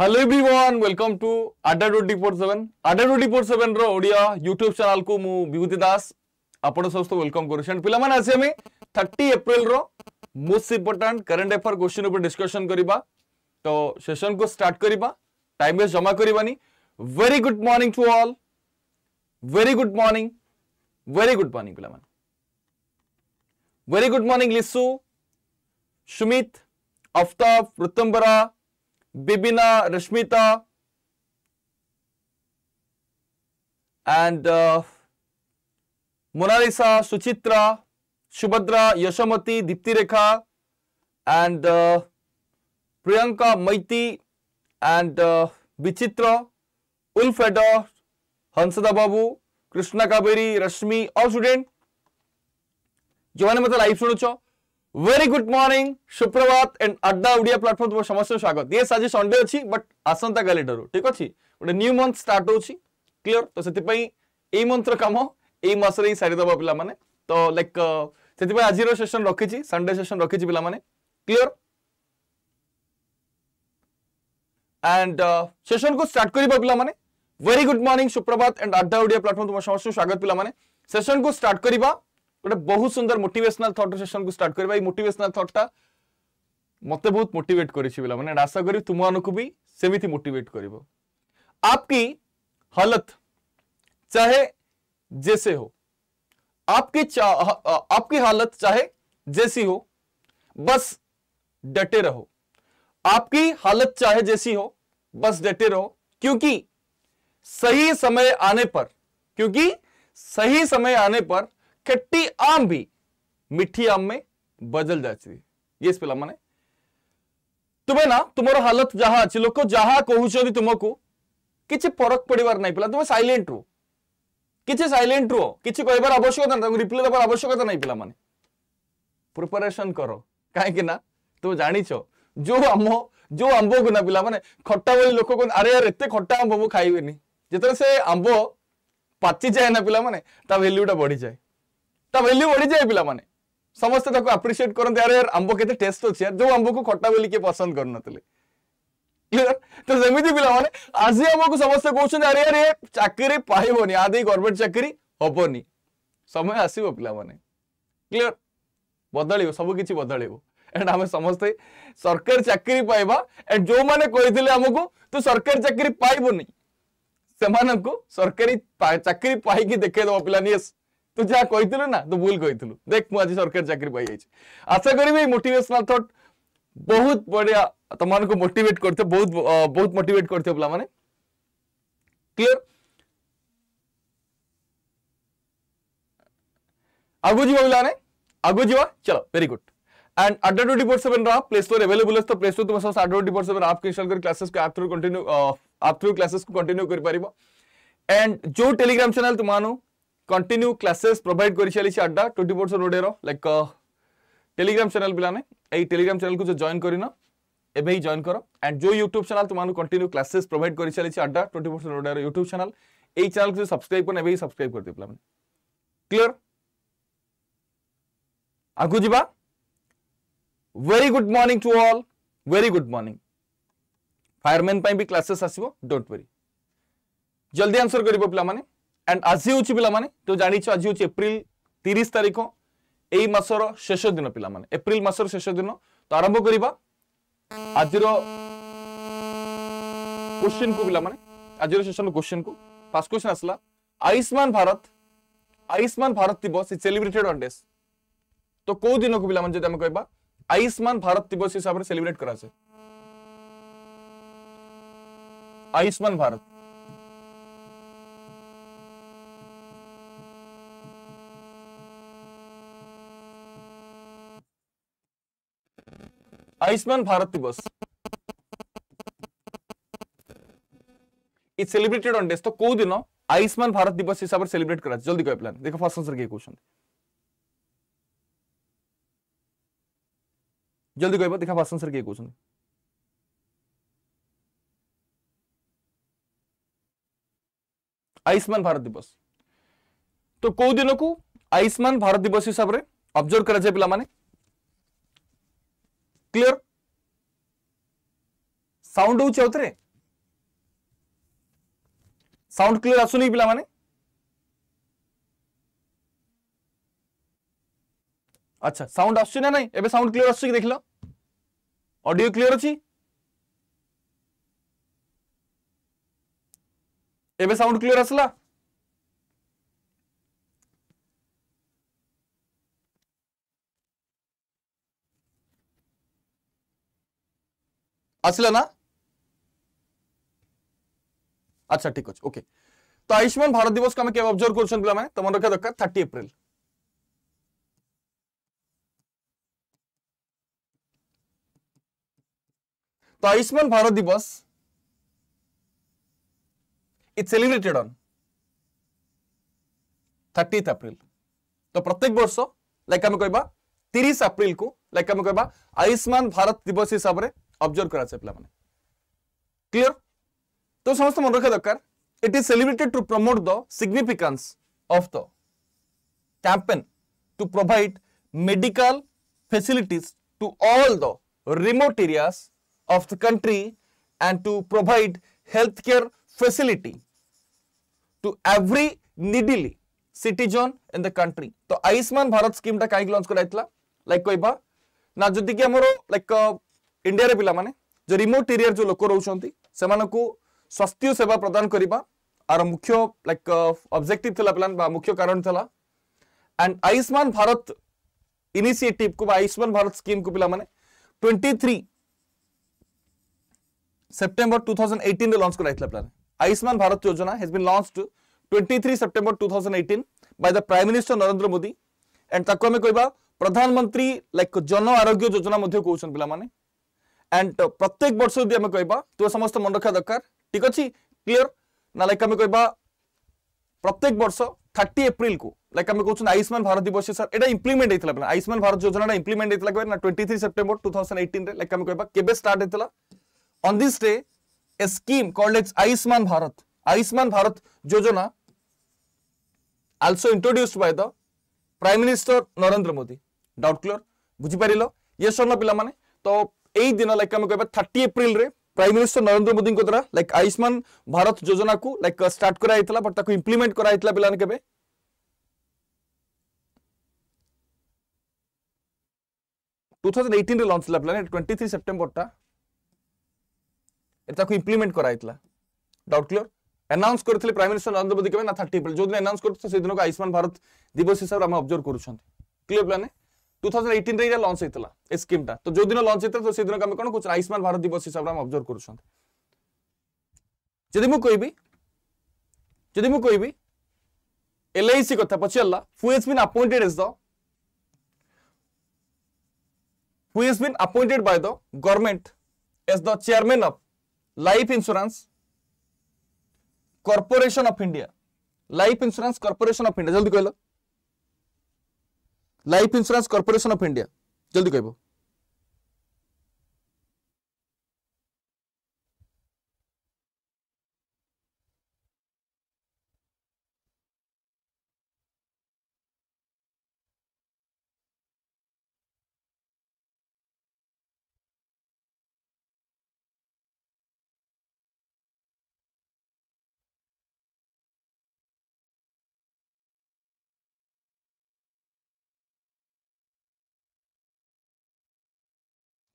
Hello everyone welcome to Adda dot D four seven Adda dot D four ସେଭେନ୍ର Odia YouTube ଚ୍ୟାନେଲ୍କୁ ମୁଁ ବିଭୂତି ଦାସ ଆପଣ ସମସ୍ତ ୱେଲକମ୍ କରୁଛି ଆଣ୍ଡ ପିଲାମାନେ ଆଜି ଆମେ ଥାର୍ଟି ଏପ୍ରିଲ୍ର most important current affair question ଉପରେ ଡିସ୍କସନ୍ କରିବା ତ ସେସନ୍କୁ ଷ୍ଟାର୍ଟ କରିବା ଟାଇମ୍ ୱେଷ୍ଟ ଜମା କରିବାନି very good morning to all very good morning very good morning ପିଲାମାନେ very good morning Lisu Sumit Aftab Ritambhara Bibina, Rashmita, and uh, Monalisa, Suchitra, Shubhadra, Yashamati, Dipti and uh, Priyanka, Maiti, and uh, Bichitra, Ulfeda, Hansada Babu, Krishna Kaberi, Rashmi, all student. जो मैंने मतलब live सुनो छो very good morning সুপ্রভাত and Adda Odia platform তোমার সমস্ত স্বাগত yes আজ সন্ডে অছি বট আসন্তা কালি ঠারু ঠিক আছে গোটে নিউ মন্থ স্টার্ট হচ্ছে ক্লিয়ার তো সেপাই এই মন্থর কাম এই মাসরে হি সারিদেব পিলামানে তো লাইক সেপাই আজির সেসন রকিছি সন্ডে সেসন রকিছি পিলামানে ক্লিয়ার এন্ড সেসন কু স্টার্ট করিবা পিলামানে ভেরি গুড মর্নিং সুপ্রভাত এন্ড আড্ডা ওড়িয়া প্লাটফর্ম তোমার সমস্ত স্বাগত পিলামানে সেসন কু স্টার্ট করিবা गोटे बहुत सुंदर मोटेसनाल थट रेसन को स्टार्ट करवा मोटेसनाल थट्टा मत बहुत मोटेट कर आशा कर भी सेमती मोटेट कर आपकी हालत चाहे जैसे हो आपकी आपकी हालत चाहे जैसी हो बस डटे रहो आपकी हालत चाहे जैसी हो बस डटे रहो क्योंकि सही समय आने पर क्योंकि सही समय आने पर खट्टी आम भी मीठी आम में बदल जाती है ये पे तुम्हें ना तुम हालत जहा अच्छी लोक जहा कहते तुमको किसी फरक पड़ार ना पे तुम सैलेंट रु किसी सैलेंट रु कि कहबार आवश्यकता ना रिप्लाई देवार आवश्यकता ना पे प्रिपेरेसन कर कहीं तुम जान जो आम जो आंब को ना पे खट्टा बोली लोक को अरे यार एत खट्टा आंब मुझे खाइबे जिते से आंब पाचि जाए ना पे भैल्यूटा बढ़ी जाए ता वैल्यू बढ़ी जाए पे समस्ते आप्रिसीएट करते यार यार आंब के टेस्ट अच्छे जो आंब को खटा बोली किए पसंद करुले क्लीयर तो जमी पे आज आम को समस्ते कहते अरे यार ये चाकरी पाइबनी आदि गवर्नमेंट चाकरी हेनी समय आसो पे क्लीयर बदल सबकि बदल एंड आम समस्ते सरकार चाकरी पाइबा एंड जो मैंने कही आमको तू सरकारी चाकरी पाइबनी से सरकारी चाकरी पाई देखदब पे তু जहाँ कही না তু ভুল কইতিলু দেখ মু আজি সরকারি চাকরি आशा যাইছি আশা করিবি बहुत बढ़िया বহুত বড়িয়া তোমাকে মোটিভেট করতে বহুত বহুত মোটিভেট করতে পিলা মানে जी पे आगु जी चलो very good and Adda two डिपोर्ट सेवन रहा प्ले स्टोर अवेलेबल है तो प्ले स्टोर तुम सब अड्डा टू डिपोर्ट सेवन आपके इंस्टॉल कर क्लासेस को आप थ्रू कंटिन्यू आप थ्रू क्लासेस को कंटिन्यू कर पार एंड जो टेलीग्राम चैनल तुम्हारा कंटिन्यू क्लासेस प्रोवाइड कर चली Adda twenty four seven Odia like Telegram channel पे टेलीग्राम चैनल को जो जॉइन करना एवं ही जॉइन कर एंड जो यूट्यूब चैनल तुम कंटिन्यू क्लासेस प्रोवाइड कर चली Adda twenty four seven Odia YouTube channel यही चैनल को सब्सक्राइब करें एवं ही सब्सक्राइब कर दिए क्लियर आगु जा very good morning to all very good morning fireman भी क्लासेस आसो डोंट वरी जल्दी आंसर कर पे ଆଣ୍ଡ ଆଜି ହେଉଛି ପିଲାମାନେ ଯୋଉ ଜାଣିଛ ଆଜି ହେଉଛି ଏପ୍ରିଲ ତିରିଶ ତାରିଖ ଏଇ ମାସର ଶେଷ ଦିନ ପିଲାମାନେ ଏପ୍ରିଲ ମାସର ଶେଷ ଦିନ ତ ଆରମ୍ଭ କରିବା ଆଜିର କୋଶ୍ଚିନ୍କୁ ପିଲାମାନେ ଆଜିର ସେସନର କୋଶ୍ଚିନ୍କୁ ଫାର୍ଷ୍ଟ କୋଶ୍ଚିନ୍ ଆସିଲା ଆୟୁଷ୍ମାନ ଭାରତ ଆୟୁଷ୍ମାନ ଭାରତ ଦିବସ ଇଜ୍ ସେଲିବ୍ରେଟେଡ୍ ଅନ୍ ଡେସ୍ ତ କୋଉ ଦିନକୁ ପିଲାମାନେ ଯଦି ଆମେ କହିବା ଆୟୁଷ୍ମାନ ଭାରତ ଦିବସ ହିସାବରେ ସେଲିବ୍ରେଟ୍ କରାଯାଏ ଆୟୁଷ୍ମାନ ଭାରତ आयुष्मान भारत दिवस इट सेलिब्रेटेड ऑन डेज तो को दिन आयुष्मान भारत दिवस हिसाब से सेलिब्रेट करा जल्दी कह प्लान देखो फर्स्ट आंसर के क्वेश्चन जल्दी कह देखा फर्स्ट आंसर के क्वेश्चन आयुष्मान भारत दिवस तो को दिन को आयुष्मान भारत दिवस हिसाब से ऑब्जर्व करा जाए पिला माने क्लियर साउंड हूँ साउंड क्लियर आसुन पे अच्छा साउंड आसुची ना एबे साउंड क्लियर आस देख ऑडियो क्लियर अच्छी एबे साउंड क्लियर आसला आसला ना अच्छा ठीक अच्छे ओके तो आयुष्मान भारत दिवस को अबजर्व कर तुम रखा दरकार थर्टी एप्रिल तो Ayushman Bharat Diwas it's celebrated on thirty April तो प्रत्येक वर्ष लाइक आम कह तीस अप्रैल को लाइक आम कह आयुष्मान भारत दिवस हिसाब से ଅବଜର୍ଭ କରାଯାଏ ପିଲାମାନେ କ୍ଲିଅର ତ ସମସ୍ତେ ମନେ ରଖିବା ଦରକାର it is celebrated to promote the significance of the campaign to provide medical facilities to all the remote areas of the country and to provide healthcare facility to every needily citizen in the country तो Ayushman Bharat scheme टा कहीं launch कराइला like कोई बा ना जदि कि हमरो like India पे जो रिमोट एरिया जो लोक रोचे स्वास्थ्य सेवा प्रदान करवा आर मुख्य लाइक ऑब्जेक्टिव थला प्लान बा मुख्य कारण थला एंड आयुष्मान भारत इनिशिएटिव को आयुष्मान भारत स्कीम को पिला माने 23 सितंबर 2018 रे लॉन्च कर आइथला plan Ayushman Bharat Yojana has been launched 23 सितंबर 2018 by the prime minister Narendra Modi and ताको हमें कोइबा प्रधानमंत्री लाइक जन आरोग्य योजना मध्ये कोउछन पिला माने एंड तो प्रत्येक वर्ष जदि आम कह तो समस्त मन रखा दरकार ठीक अच्छे क्लीयर ना लाइक आम कह प्रत्येक वर्ष थर्टी एप्रिल को लाइक आम कौन आयुष्मान भारत दिवस सर एट इम्प्लीमेंट होता है आयुष्मान भारत योजना इम्प्लीमेंट होता है twenty three September two thousand eighteen like आम कह के स्टार्ट होता on this day a scheme called as Ayushman Bharat Ayushman Bharat Yojana also introduced by the prime minister narendra Modi doubt clear bujhi parilo yes or no pila mane to এই দিন like আমি কইবা 30 April রে prime minister Narendra Modi দ্বারা লাইক আয়ুষ্মান ভারত যোজনা কু লাইক স্টার্ট করা হইতলা but তাকু implement করা হইতলা পিলান কেবে টু থাউজেন্ড এইটিন লঞ্চ হল প্লান টোয়েন্টি থ্রি সেপ্টেম্বরটা এটা তাকে ইমপ্লিমেন্ট করা হয়েছিল ডাউট ক্লিয়র আনাউন্স করে প্রাইম মিনিস্টার নরেন্দ্র মোদী কেবে না থার্টি এপ্রিল যেদিন আনাউন্স করছে সেদিনকে আয়ুষ্মান ভারত দিবস হিসাবে আমি অবজর্ভ করছেন ক্লিয়র প্লানে 2018 ରେ ଏଇଟା ଲଞ୍ଚ ହେଇଥିଲା ଏ ସ୍କିମ୍ଟା ତ ଯୋଉ ଦିନ ଲଞ୍ଚ ହେଇଥିଲା ତ ସେଦିନ ଆମେ କ'ଣ କରୁଛୁ ଆୟୁଷ୍ମାନ ଭାରତ ଦିବସ ହିସାବରେ ଆମେ ଅବଜର୍ଭ କରୁଛନ୍ତି ଯଦି ମୁଁ କହିବି ଯଦି ମୁଁ କହିବି ଏଲ୍ଆଇସି କଥା ପଚାରିଲା who has been appointed as the who has been appointed by the government as the chairman of life insurance corporation of india life insurance corporation of india jaldi kahilo life insurance corporation of India जल्दी कह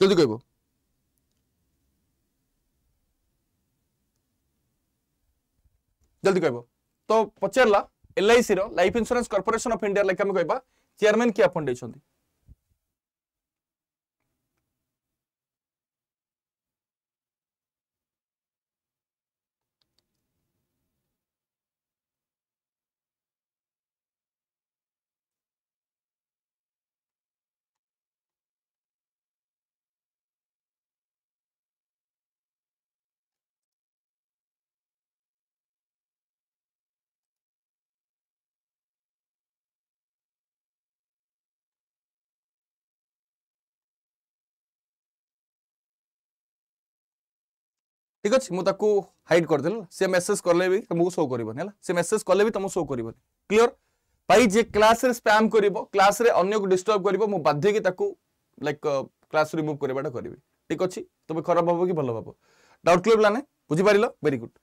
জলদি কইব জলদি কইব তো পচারলা LIC র life insurance corporation of India লেখা আমি কইবা চেয়ারম্যান কি আপন দেইছন্তি ঠিক আছে মু তাকে হাইড করেদেলি সে মেসেজ কলে বি তুমি শো করবনি হল সে মেসেজ কলে বি তুমি শো করবনি ক্লিয়ার ভাই যে ক্লাসে স্প্যাম করব ক্লাসে অন্যকে ডিস্টর্ব করব মু বাধ্যকি তাকে লাইক ক্লাস রিমুভ করবাটা করবি ঠিক আছে তুমি খারাপ হব কি ভালো হব ডাউট ক্লিয়ার প্লানে বুঝিপার ভেরি গুড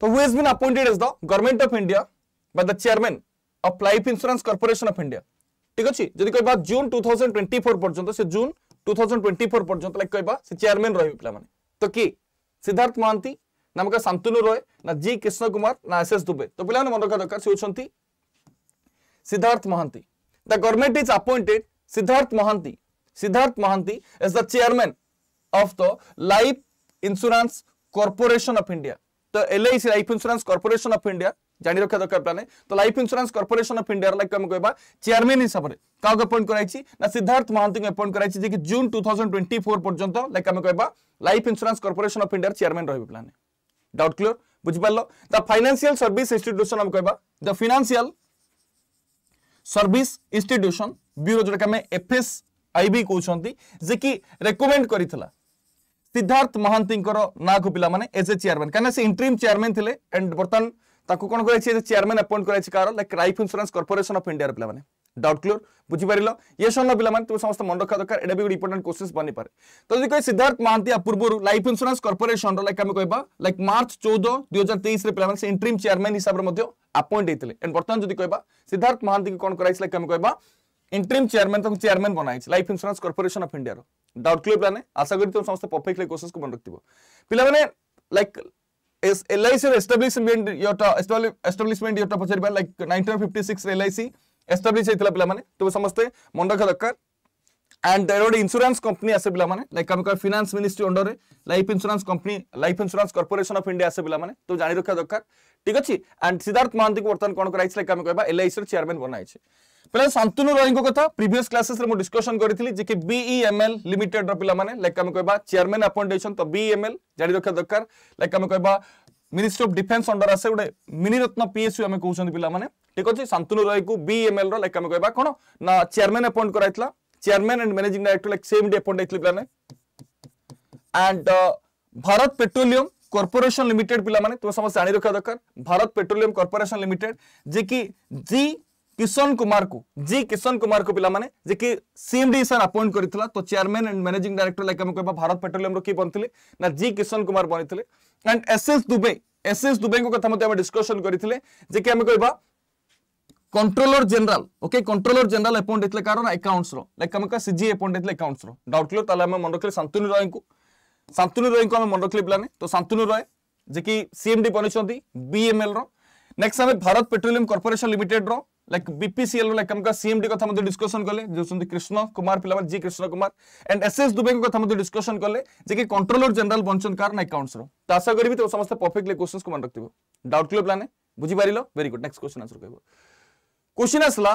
তো who has been appointed as the government of India বা the chairman of life insurance corporation of India ঠিক আছে যদি কবা June two thousand twenty four পর্যন্ত সে June two thousand twenty four পর্যন্ত লাইক কবা সে চেয়ারম্যান রহবে পিলা মানে তো কি ସିଦ୍ଧାର୍ଥ ମହାନ୍ତି ନାମକା ଶାନ୍ତନୁ ରୟ ନା ଜି କିଷ୍ଣ କୁମାର ନା ଏସ୍ ଏସ୍ ଦୁବେ ତ ପିଲାମାନେ ମନେ ରଖିବା ଦରକାର ସେ ହେଉଛନ୍ତି Siddhartha Mohanty the government is appointed Siddhartha Mohanty Siddhartha Mohanty is the chairman of the life insurance corporation of India ତ LIC life insurance corporation of India जाणी रखा दरकार प्लाने तो life insurance corporation of India like कह चेयरमैन हिसाब से क्या अपॉइंट कराई ना सिद्धार्थ महांत को अपॉइंट कराई जी June two thousand twenty four like आम कह life insurance corporation of India chairman रही प्लाने डाउट क्लीयर बुझिपाल द फाइनेसील सर्विस इन्यूशन कह फिनाल सर्विस इन्यूशन ब्यूरो जो एफ एस आई भी कहते जे कि रेकमेंड कर सिद्धार्थ महांती ना को पाने एज ए चेयरमैन कहीं इंट्रीम चेयरमैन थे एंड बर्तमान ତାକୁ କ'ଣ କରାଯାଇଛି ଚେୟାରମ୍ୟାନ୍ ଆପଏଣ୍ଟ କରାଯାଇଛି କାହାର like life insurance corporation of ଇଣ୍ଡିଆର ପିଲାମାନେ ডাউট ক্লিয়ার বুঝিপারিল ইয়ে সন্ন পিলামানে তুমি সমস্ত মনে রক্ষা দরকার এটা বি গোটে ইম্পর্টাট কোশ্চিন বনিপারে তো যদি কে সিদ্ধার্থ মহান্তি আ পূর্বর লাইফ ইন্সুরান্স কর্পোরেশন লাইক আমি কহবা লাইক মার্চ চৌদ দুই হাজার তেইশে পিলামানে সে ইন্ট্রিম চেয়ারম্যান হিসাবে মধ্যে আপয়েন্ট হয়েছিল এন্ড বর্তমান যদি কহবা সিদ্ধার্থ মহান্তি কোণ করা হয়েছিল আমি কহবা ইন্ট্রিম চেয়ারম্যান তাকে চেয়ারম্যান বনা হয়েছে লাইফ ইন্সুরান্স কর্পোরেশন অফ ইন্ডিয়ার ডাউট ক্লিয়ার পিলানে আশা করি তুমি সমস্ত পরফেক্টলি কোশ্চিন মনে রাখব পিলামানে like is LIC the establishment yota establishment yota pachari like 1956 LIC establish heitila pila mane to samaste mon rakha and there are insurance company as a mane like amka finance ministry under life insurance company life insurance corporation of india as a bilamane, to jani rakha darkar ঠিক আছে and Siddharth Mohanty বর্তমান কোণ করা হয়েছে আমি কবা LIC chairman বনা হয়েছে पहला सांतुनु रॉय को कथा प्रीवियस क्लासेस रे मो डिस्कशन करी थी जेके बीईएमएल लिमिटेड रा पिला माने लाइक हम कहबा चेयरमैन अपॉइंटेशन तो बीईएमएल जानि रखा दरकार लाइक हम कहबा मिनिस्ट्री ऑफ डिफेंस अंडर असे उडे मिनी रत्न पीएसयू हम कहउछन पिला माने ठीक अछि सांतुनु रॉय को बीईएमएल रा लाइक हम कहबा कोनो ना चेयरमैन अपॉइंट कराइतला chairman and managing director like same day appoint आइतले माने and Bharat petroleum corporation limited पिला माने तो समस्या जानि रखा दरकार भारत पेट्रोलियम कॉर्पोरेशन लिमिटेड जेकी जी किशन कुमार को जी किशन कुमार को पिलाने जे कि सीएमडी सर अपॉइंट करथिला तो chairman and managing director like हम भारत पेट्रोलियम रो के ना जी किशन कुमार बनथिले एंड एसएस दुबे दुबे को कथा मते हम डिस्कशन करथिले जे कि हम कहबा controller general okay controller general appoint हेतले कारण अकाउंट्स रो लाइक हम का सीजी अपॉइंट हेतले अकाउंट्स डाउट क्लियर ताले मन रखे शांतनु रॉय को शांतनु रॉय को हम मन रखे पे तो शांतनु रॉय जे कि सीएमडी बनिसंती बीएमएल रो next Bharat petroleum corporation limited रो like BPCL like हमका CMD कथा मते डिस्कशन करले जो सुन कृष्ण कुमार पिलावल G Krishna Kumar and S S Dubey को कथा मते डिस्कशन करले जे कि कंट्रोलर जनरल बंचन कारण अकाउंट्स रो तो आशा करबी तो समस्त परफेक्टली क्वेश्चंस को मन रखतिबो डाउट क्लियर प्लान है बुझी पारिलो very good next question answer करबो क्वेश्चन असला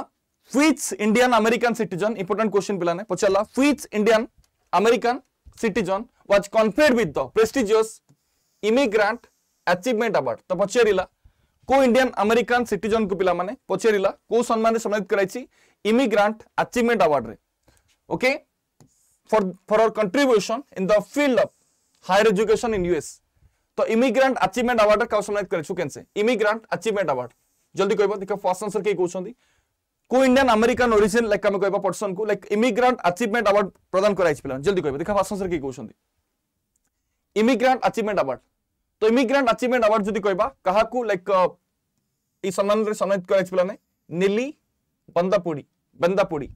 which Indian American citizen important question पिलान है पचला which Indian American citizen was conferred with the prestigious immigrant achievement award तो पचरिला କୋଉ ଇଣ୍ଡିଆନ୍ ଆମେରିକାନ୍ ସିଟିଜନକୁ ପିଲାମାନେ ପଚାରିଲା କୋଉ ସମ୍ମାନରେ ସମ୍ମାନିତ କରାଇଛି ଇମିଗ୍ରାଣ୍ଟ ଆଚିଭମେଣ୍ଟ ଆୱାର୍ଡରେ okay for for our contribution in the field of higher education in US ତ ଇମିଗ୍ରାଣ୍ଟ ଆଚିଭମେଣ୍ଟ ଆୱାର୍ଡରେ କାହାକୁ ସମ୍ମାନିତ କରାଇଛୁ କେନ୍ ସେ ଇମିଗ୍ରାଣ୍ଟ ଆଚିଭମେଣ୍ଟ ଆୱାର୍ଡ ଜଲ୍ଦି କହିବ ଦେଖ ଫାର୍ଷ୍ଟ ଆନ୍ସର କିଏ କହୁଛନ୍ତି କୋଉ ଇଣ୍ଡିଆନ୍ ଆମେରିକାନ୍ ଓରିଜିନ୍ ଲାଇକ୍ ଆମେ କହିବା ପର୍ସନକୁ ଲାଇକ୍ ଇମିଗ୍ରାଣ୍ଟ ଆଚିଭମେଣ୍ଟ ଆୱାର୍ଡ ପ୍ରଦାନ କରାଯାଇଛି ପିଲା ଜଲ୍ଦି କହିବ ଦେଖ ଫାର୍ଷ୍ଟ ଆନ୍ସର କିଏ କହୁଛନ୍ତି ଇମିଗ୍ରାଣ୍ଟ ଆଚିଭମେଣ୍ଟ ଆୱାର୍ଡ तो इमिग्रांट अचीवमेंट अवार्ड जी कह क्या लाइक सम्मानित पे बंदापुड़ी बंदापुड़ी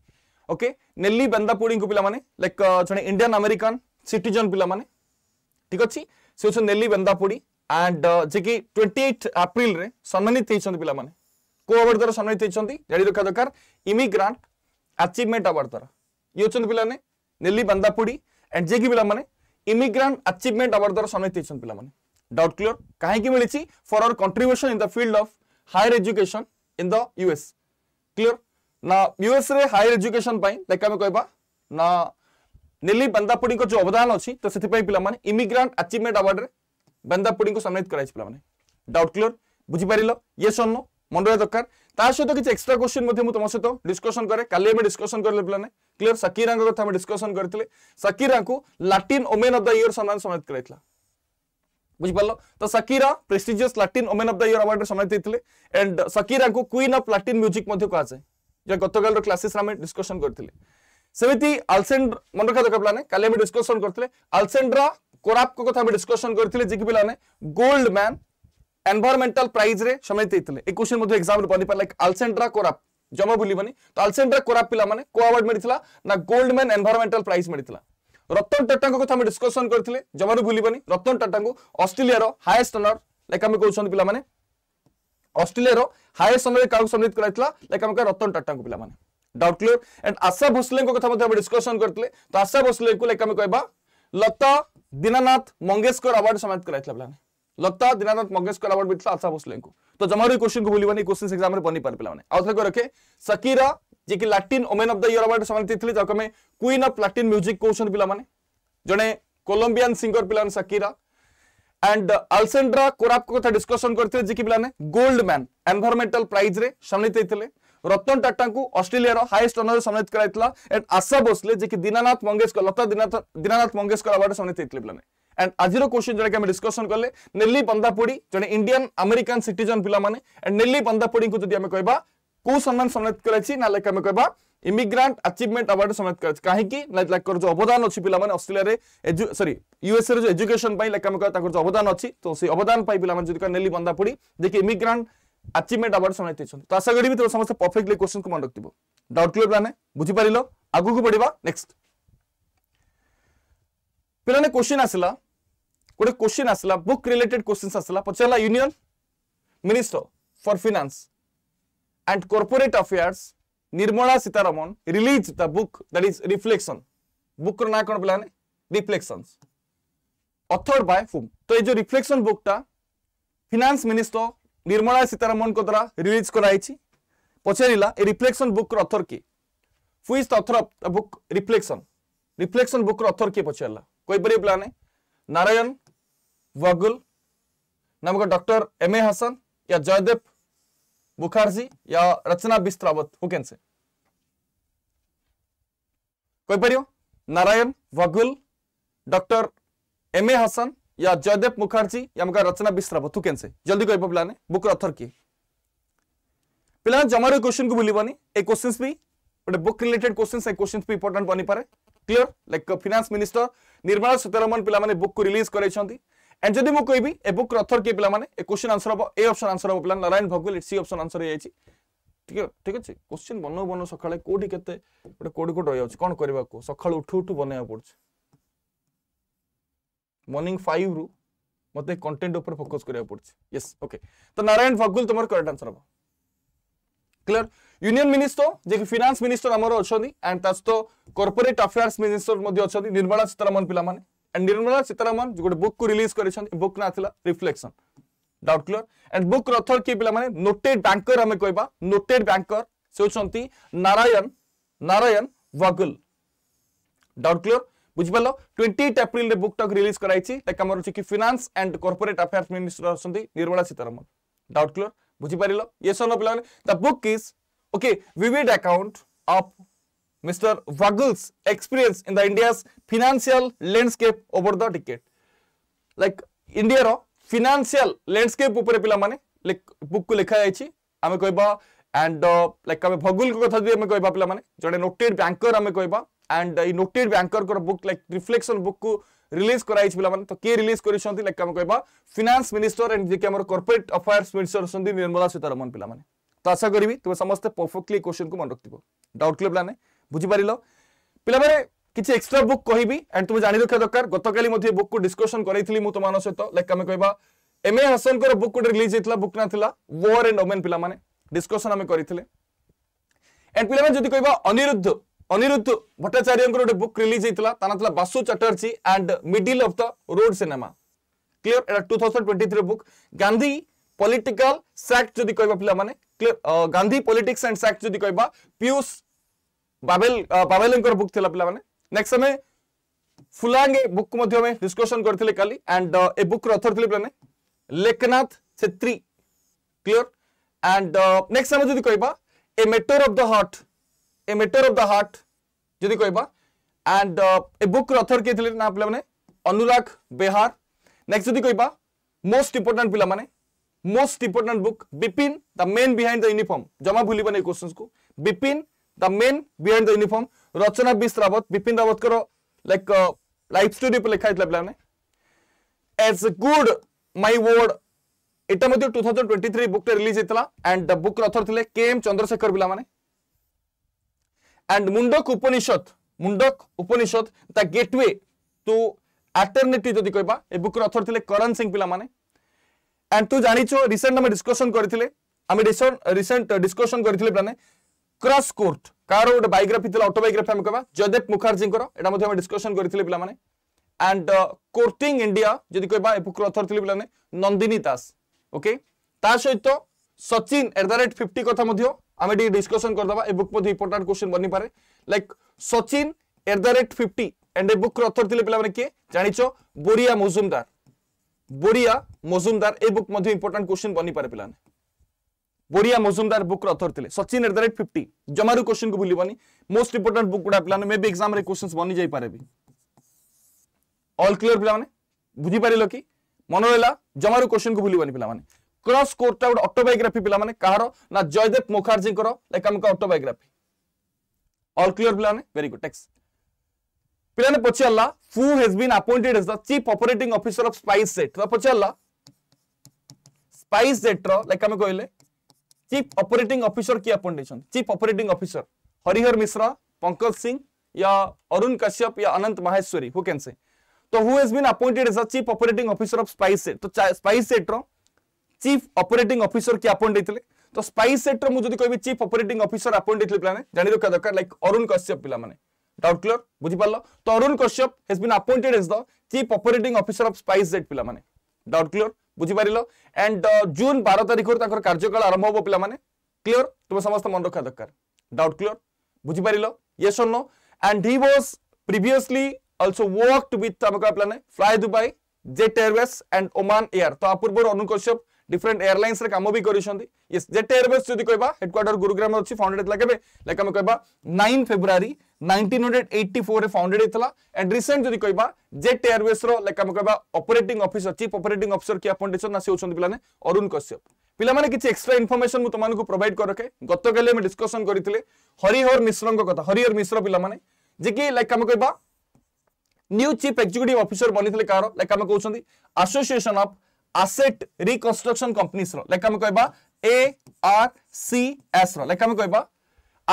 ओके नेली बंदापुड़ी को पाने लाइक जन इंडियान आमेरिकन सिटन पे ठीक अच्छे से हूँ नेली बंदापुड़ी एंड जेकि ट्वेंटी एट अप्रिल सम्मानित होती पे कौ अवार्ड द्वारा सम्मानित होती जारी रखा दरकार इमिग्रांट अचिवमेंट अवार्ड द्वारा ये अच्छा पिलाने नेली बंदापुड़ी एंड जेकि पे इमिग्रांट अचिवमेंट अवार्ड द्वारा सम्मानित होती पे डाउट क्लियर कहीं मिली for our contribution in the field of higher education in the US clear ना यूएस रे हायर एजुकेशन देखा मैं नीली बेंदापुड़ी जो अवदान अच्छी तो से पे इमिग्रांट आचिवमेंट आवार्ड रे बेंदापुड़ी को सम्मानित कराई डाउट क्लियर बुझीपार ये सन्न मन रहा दरकार सहित किसी एक्सट्रा क्वेश्चन तुम सहित डिस्कसन कैे काली डिस्कसन करें पे क्लीयर सकीरा कथा डिस्कसन करते सकीरा को Latin woman of the year सम्मान सम्मानित कराई बुझिपाल तो Shakira prestigious Latin woman of the year award सम्मानित्ले एंड सकीरा को क्वीन अफ लाटिन म्यूजिक कहुए जहाँ गत काल क्लासेस डिस्कसन करते सेमती आलसेंड मन रखा दर पे कम डिस्कसन करते आलसेंड्रा कोराप को डिस्कसन करते जी की पे गोल्ड मैन एनभरमेंटाल प्राइज सम्मानित एक क्वेश्चन एक्जाम बनी पार्ला आलसेंड्रा कोराप जमा बुलानी तो आलसेंड्रा कोराप पे को अवार्ड मिलता ना गोल्ड मैन प्राइज मिलता रतन टाटा क्या डिस्कसन करते जमार भूलानी रतन टाटा को अस्ट्रेलिया हाएस्ट अनर लाइक आम कौन पे अस्ट्रेलिया हाएस्ट अनर क्या सम्मिलित कराई लाइक आम रतन टाटा पे doubt clear and Asha Bhosle क्या डिस्कसन करते तो आशा भोसले को लाइक आम कह लता दीनानाथ मंगेशकर अवार्ड सम्मानित कराई पे लता दीनानाथ मंगेशकर अवार्ड मिलता आशा भोसले को तो जमार क्वेश्चन को भूलानी क्वेश्चन एक्जाम बनी पारे पे आउ थे रखे सकीरा ଯିଏକି Latin woman of the year award ସେମାନେ ଦେଇଥିଲେ ଯାହାକୁ ଆମେ କୁଇନ୍ ଅଫ୍ ଲାଟିନ୍ ମ୍ୟୁଜିକ୍ କହୁଛନ୍ତି ପିଲାମାନେ ଜଣେ କୋଲମ୍ବିଆନ୍ ସିଙ୍ଗର ପିଲାମାନେ ସାକିରା ଆଣ୍ଡ ଆଲସେଣ୍ଡ୍ରା କୋରାପଙ୍କ କଥା ଡିସ୍କସନ୍ କରିଥିଲେ ଯିଏକି ପିଲାମାନେ ଗୋଲ୍ଡ ମ୍ୟାନ୍ ଏନ୍ଭାରମେଣ୍ଟାଲ ପ୍ରାଇଜ୍ରେ ସମ୍ମାନିତ ହେଇଥିଲେ ରତନ ଟାଟାଙ୍କୁ ଅଷ୍ଟ୍ରେଲିଆର ହାଇଏଷ୍ଟ ଅନରରେ ସମ୍ମାନିତ କରାଯାଇଥିଲା ଆଣ୍ଡ ଆଶା ଭୋସଲେ ଯିଏକି ଦୀନାନାଥ ମଙ୍ଗେସକର ଲତା ଦୀନାନାଥ ମଙ୍ଗେସକର ଆୱାର୍ଡ ସମ୍ମାନିତ ହେଇଥିଲେ ପିଲାମାନେ ଆଣ୍ଡ ଆଜିର କୋଶ୍ଚିନ୍ ଯେଉଁଟାକି ଆମେ ଡିସ୍କସନ୍ କଲେ ନେଲି ପନ୍ଦାପୋଡ଼ି ଜଣେ ଇଣ୍ଡିଆନ୍ ଆମେରିକାନ୍ ସିଟିଜନ୍ ପିଲାମାନେ ଆଣ୍ଡ ନେଲି ପନ୍ଦାପୋଡ଼ିଙ୍କୁ ଯଦି ଆମେ କହିବା কেউ সম্মান সম্মানিত করেছি না লাইক আমি কহবা ইমিগ্রান্ট আচিভমেন্ট আওয়ার্ড সম্মানিত করেছি কাহিকি লাইকর যে অবদান অছি পিলা মানে অস্ট্রেলিয়ারে সরি ইউএসএ রে যে এডুকেশন পাই লাইক আমি কহবা তাকর যে অবদান অছি তো সেই অবদান পাই পিলা মানে যদি নেলি বন্ধা পড়ি দেখি ইমিগ্রান্ট আচিভমেন্ট আওয়ার্ড সম্মানিত হইছন তো আশা করিবি তোর সমস্ত পারফেক্টলি কোশ্চেন কো মনে রাখিব ডাউট ক্লিয়ার মানে বুঝি পারিলো আগুকু পড়িবা নেক্সট ପିଲାମାନେ କୋଶ୍ଚିନ୍ ଆସିଲା ଗୋଟେ କୋଶ୍ଚିନ୍ ଆସିଲା ବୁକ୍ ରିଲେଟେଡ୍ କୋଶ୍ଚିନ୍ସ ଆସିଲା ପଚାରିଲା union minister for finance and Corporate Affairs, Nirmala Sitaraman, released the book that is Reflection. Book रो ना कौन बोला Reflections. Authored by whom? तो ये जो Reflection book टा Finance Minister निर्मला सीतारामन को द्वारा रिलीज कराई पचारा ए रिफ्लेक्शन बुक रथर किए who's the author of book reflection reflection book writer किए पचारा कहीपर पे नारायण वगुल नामक डॉक्टर एम ए हसन या जयदेव मुखर्जी या रचना बिस्त्रावत हु कैन से कोई पढ़ियो Narayanan Vaghul doctor M A Hasan या जयदेव मुखर्जी या मका रचना बिस्त्रावत हु कैन से जल्दी कोई पिलाने बुक अथर किए पिला जमार क्वेश्चन को बुलबनी ए क्वेश्चन भी गोटे बुक रिलेटेड क्वेश्चन ए क्वेश्चन भी इंपोर्टेंट बनी पारे clear like finance minister Nirmala Sitharaman पिला बुक को रिलीज कर एंड जदि मु कहबी ए बुक रथर के पिला माने ए क्वेश्चन आंसर हम ए ऑप्शन आंसर हम पिला Narayanan Vaghul C option answer हो जाइए ठीक ठीक अच्छे क्वेश्चन बनऊ बनऊ सका कौटी के गोटे कौटी कौट रही कौन करवा को सका उठू उठू बनवा पड़े मॉर्निंग फाइव रु मत कंटेंट उपर फोकस करा पड़े ये ओके तो नारायण भगुल तुम करेक्ट आंसर हम क्लीयर यूनियन मिनिस्टर जे फिनान्स मिनिस्टर आमर अच्छा एंड ता सहित कर्पोरेट अफेयर्स मिनिस्टर अच्छा निर्मला सीतारामन पे and Nirmala Sitaraman जो गोटे बुक को रिलीज कर बुक ना थिला reflection doubt clear and book writer किए पे नोटेड बैंकर आम कह नोटेड बैंकर से होचंती नारायण नारायण वगुल डाउट क्लियर बुझिपाल ट्वेंटी एट एप्रिल बुक टक रिलीज कराई आम रही finance and corporate affairs minister अच्छा निर्मला सीतारमन डाउट क्लियर बुझिपार ये सब पिला book is okay vivid account of Mr. Vaghul's experience in the India's financial landscape over the decade. Like India's financial landscape উপরে পিলামানে বুককু লেখা যাইছি আমি কইবা and uh, like আমি ভগুল কথা যদি আমি কইবা পিলামানে জনে নোটেড ব্যাংকার আমি কইবা and এই নোটেড ব্যাংকার কর বুক লাইক রিফ্লেকশন বুক কু রিলিজ করা হয়েছে পিলামানে তো কে রিলিজ করিছন্তি লাইক আমি কইবা ফিনান্স মিনিস্টার এন্ড যে কি আমার কর্পোরেট অফেয়ার্স মিনিস্টার অছন্তি নির্মলা সীতারমন পিলামানে তো আশা করিবি তুমি সমস্ত পারফেক্টলি কোশ্চেন কু মন রাখিব ডাউট ক্লিয়ার প্ল্যান বুঝিপারিল পিলামানে কিছু এক্সট্রা বুক কহিবি এন্ড তুমি জানি রক্ষা দরকার গতকালি মধ্যে বুক কু ডিসকশন করাইছিলি মু তোমার সহিত লাইক আমি কইবা এম এ হাসনকর বুক গোটে রিলিজ হয়েছিল বুক না লা ওয়ার এন্ড ওমেন পিলামানে ডিসকশন আমি করিলে এন্ড পিলামানে যদি কইবা অনিরুদ্ধ অনিরুদ্ধ ভট্টাচার্যঙ্কর গোটে বুক রিলিজ হয়েছিল তা না Basu Chatterjee and middle of the road cinema clear এটা two thousand twenty three book Gandhi political sect যদি কইবা পিলামানে clear Gandhi politics and sect যদি কইবা পিয়ুষ बाबेल बाबेल बुक थी पे नेक्स्ट आम फुलांगे बुक डिस्कसन करते कल एंड ए बुक रथर थी पे Lekhnath Chhetri clear and next आम जी कह a matter of the heart a matter of the heart जी कह एंड ए बुक रथर किए थे ना पे अनुराग बेहार नेक्स्ट जी कह मोस्ट इंपोर्टाट पे most important book Vipin the man behind the uniform जमा भूल क्वेश्चन को Vipin the main behind the uniform rachana bis rawat bipin rawat karo like uh, life story pe likha hitla pilane as good my word এটা ମଧ୍ୟ two thousand twenty three ବୁକ୍ଟା release ହେଇଥିଲା and the book writer ଥିଲେ K M Chandrashekhar ପିଲାମାନେ and ମୁଣ୍ଡକ ଉପନିଷଦ ମୁଣ୍ଡକ ଉପନିଷଦ ତା gateway two ଆଟର୍ନେଟିଭ ଯଦି କହିବା ଏ book writer ଥିଲେ କରଣ ସିଂ ପିଲାମାନେ ଆଣ୍ଡ ତୁ ଜାଣିଛୁ ରିସେଣ୍ଟ ଆମେ ଡିସ୍କସନ୍ କରିଥିଲେ আমি রিসেন্ট ডিসকশন করেছিল প্লানে ক্রস কোর্ট কার গোটে বায়োগ্রাফি লা অটোবায়োগ্রাফি আমি কবা জয়দেব মুখার্জীঙ্কর এটা মধ্যে আমি ডিসকসন করে পিলামানে আন্ড কোর্টিং ইন্ডিয়া যদি কবা এ বুকর অথর লে পিলামানে নন্দিনী দাস ওকে তা সহিত Sachin at the rate fifty কথা মধ্যে আমি টিকে ডিসকসন করেদেবা এ বুক মধ্যে ইম্পর্টাট কোশ্চেন বনিপারে like Sachin at the rate fifty and এ বুকর অথর লে পিলামানে কিয়ে জাঁচ বোরিয়া মজুমদার বোরিয়া মজুমদার এ বুক মধ্যে ইম্পর্টাট কোশ্চেন বনিপারে পিলামানে বড়িয়া মজুমদার বুক্র অথর লে Sachin at the rate fifty জমারু কোশ্চিন কু ভুলবনি মোস্ট ইম্পর্টাট বুক গুড়া পিলা মে বি এক্সাম রে কোশ্চিন বনি যাই পারে বি অল ক্লিয়ার পিলা মানে বুঝি পারিল কি মন রহিলা জমারু কোশ্চিন কু ভুলবনি পিলা মানে ক্রস কোর্টটা গোটে অটোবায়োগ্রাফি পিলা মানে কাহার না জয়দেব মুখার্জীঙ্কর লেখামেখা অটোবায়োগ্রাফি অল ক্লিয়ার পিলা মানে ভেরি গুড টেক্স ପିଲାମାନେ ପଚାରିଲା who has been appointed as the chief operating officer of SpiceJet ତ ପଚାରିଲା ସ୍ପାଇସ୍ ଜେଟ୍ର ଲାଇକ୍ ଆମେ କହିଲେ चीफ ऑपरेटिंग ऑफिसर किए अपॉइंट होती chief operating officer Harihar Mishra Pankaj Singh या अरुण कश्यप या अनंत माहेश्वरी हु कैन से तो who has been appointed as a chief operating officer of SpiceJet तो स्पाइस सेट रो चीफ ऑपरेटिंग ऑफिसर किए अपॉइंट होते तो स्पाइस सेट रो मु मुझे कहि chief operating officer appoint plan जानि दो का दरकार लाइक अरुण कश्यप पिला माने डाउट क्लियर बुझी पारल तो Arun Kashyap has been appointed as the chief operating officer of SpiceJet पिला माने डाउट क्लियर বুঝিপারিল এন্ড জুন বার তারিখর তাঁর কার্যকাল আরম্ভ হব পিলা মানে ক্লিয়র তুমি সমস্ত মনে রখা দরকার ডাউট ক্লিয়র বুঝিপারিল yes or no and he was previously also worked with আমি কয়া পিলা fly Dubai Jet Airways and Oman Air তো আ পূর্বর ডিফরেন্ট এয়ারলাইন্স রে কাম বি করিছন্তি ইয়েস জেট এয়ারবেস যদি কইবা হেডকোয়ার্টার গুরুগ্রাম অছি ফাউন্ডেড হেতলা কেবে লাইক আমি কইবা 9 ফেব্রুয়ারি 1984 রে ফাউন্ডেড হেতলা এন্ড রিসেন্ট যদি কইবা জেট এয়ারবেস র লাইক আমি কইবা operating officer chief operating officer কি আপন ডিসন আসি হছন্তি পিলানে অরুণ কশ্যপ ପିଲାମାନେ କିଛି ଏକ୍ସଟ୍ରା ଇନଫର୍ମେସନ୍ ମୁଁ ତୁମମାନଙ୍କୁ ପ୍ରୋଭାଇଡ୍ କରିରଖେ ଗତକାଲି ଆମେ ଡିସ୍କସନ୍ କରିଥିଲେ ହରିହର ମିଶ୍ରଙ୍କ କଥା ହରିହର ମିଶ୍ର ପିଲାମାନେ ଯିଏକି ଲାଇକ୍ ଆମେ କହିବା ନ୍ୟୁ ଚିଫ୍ ଏକ୍ଜିକ୍ୟୁଟିଭ୍ ଅଫିସର ବନିଥିଲେ କାହାର ଲାଇକ୍ ଆମେ କହୁଛନ୍ତି ଆସୋସିଏସନ୍ ଅଫ୍ ଆସେଟ୍ ରିକନ୍ଷ୍ଟ୍ରକ୍ସନ୍ କମ୍ପାନିଜ୍ର ଲେଖା ଆମେ କହିବା ଏ ଆର୍ ସି ଏସ୍ର ଲେଖା ଆମେ କହିବା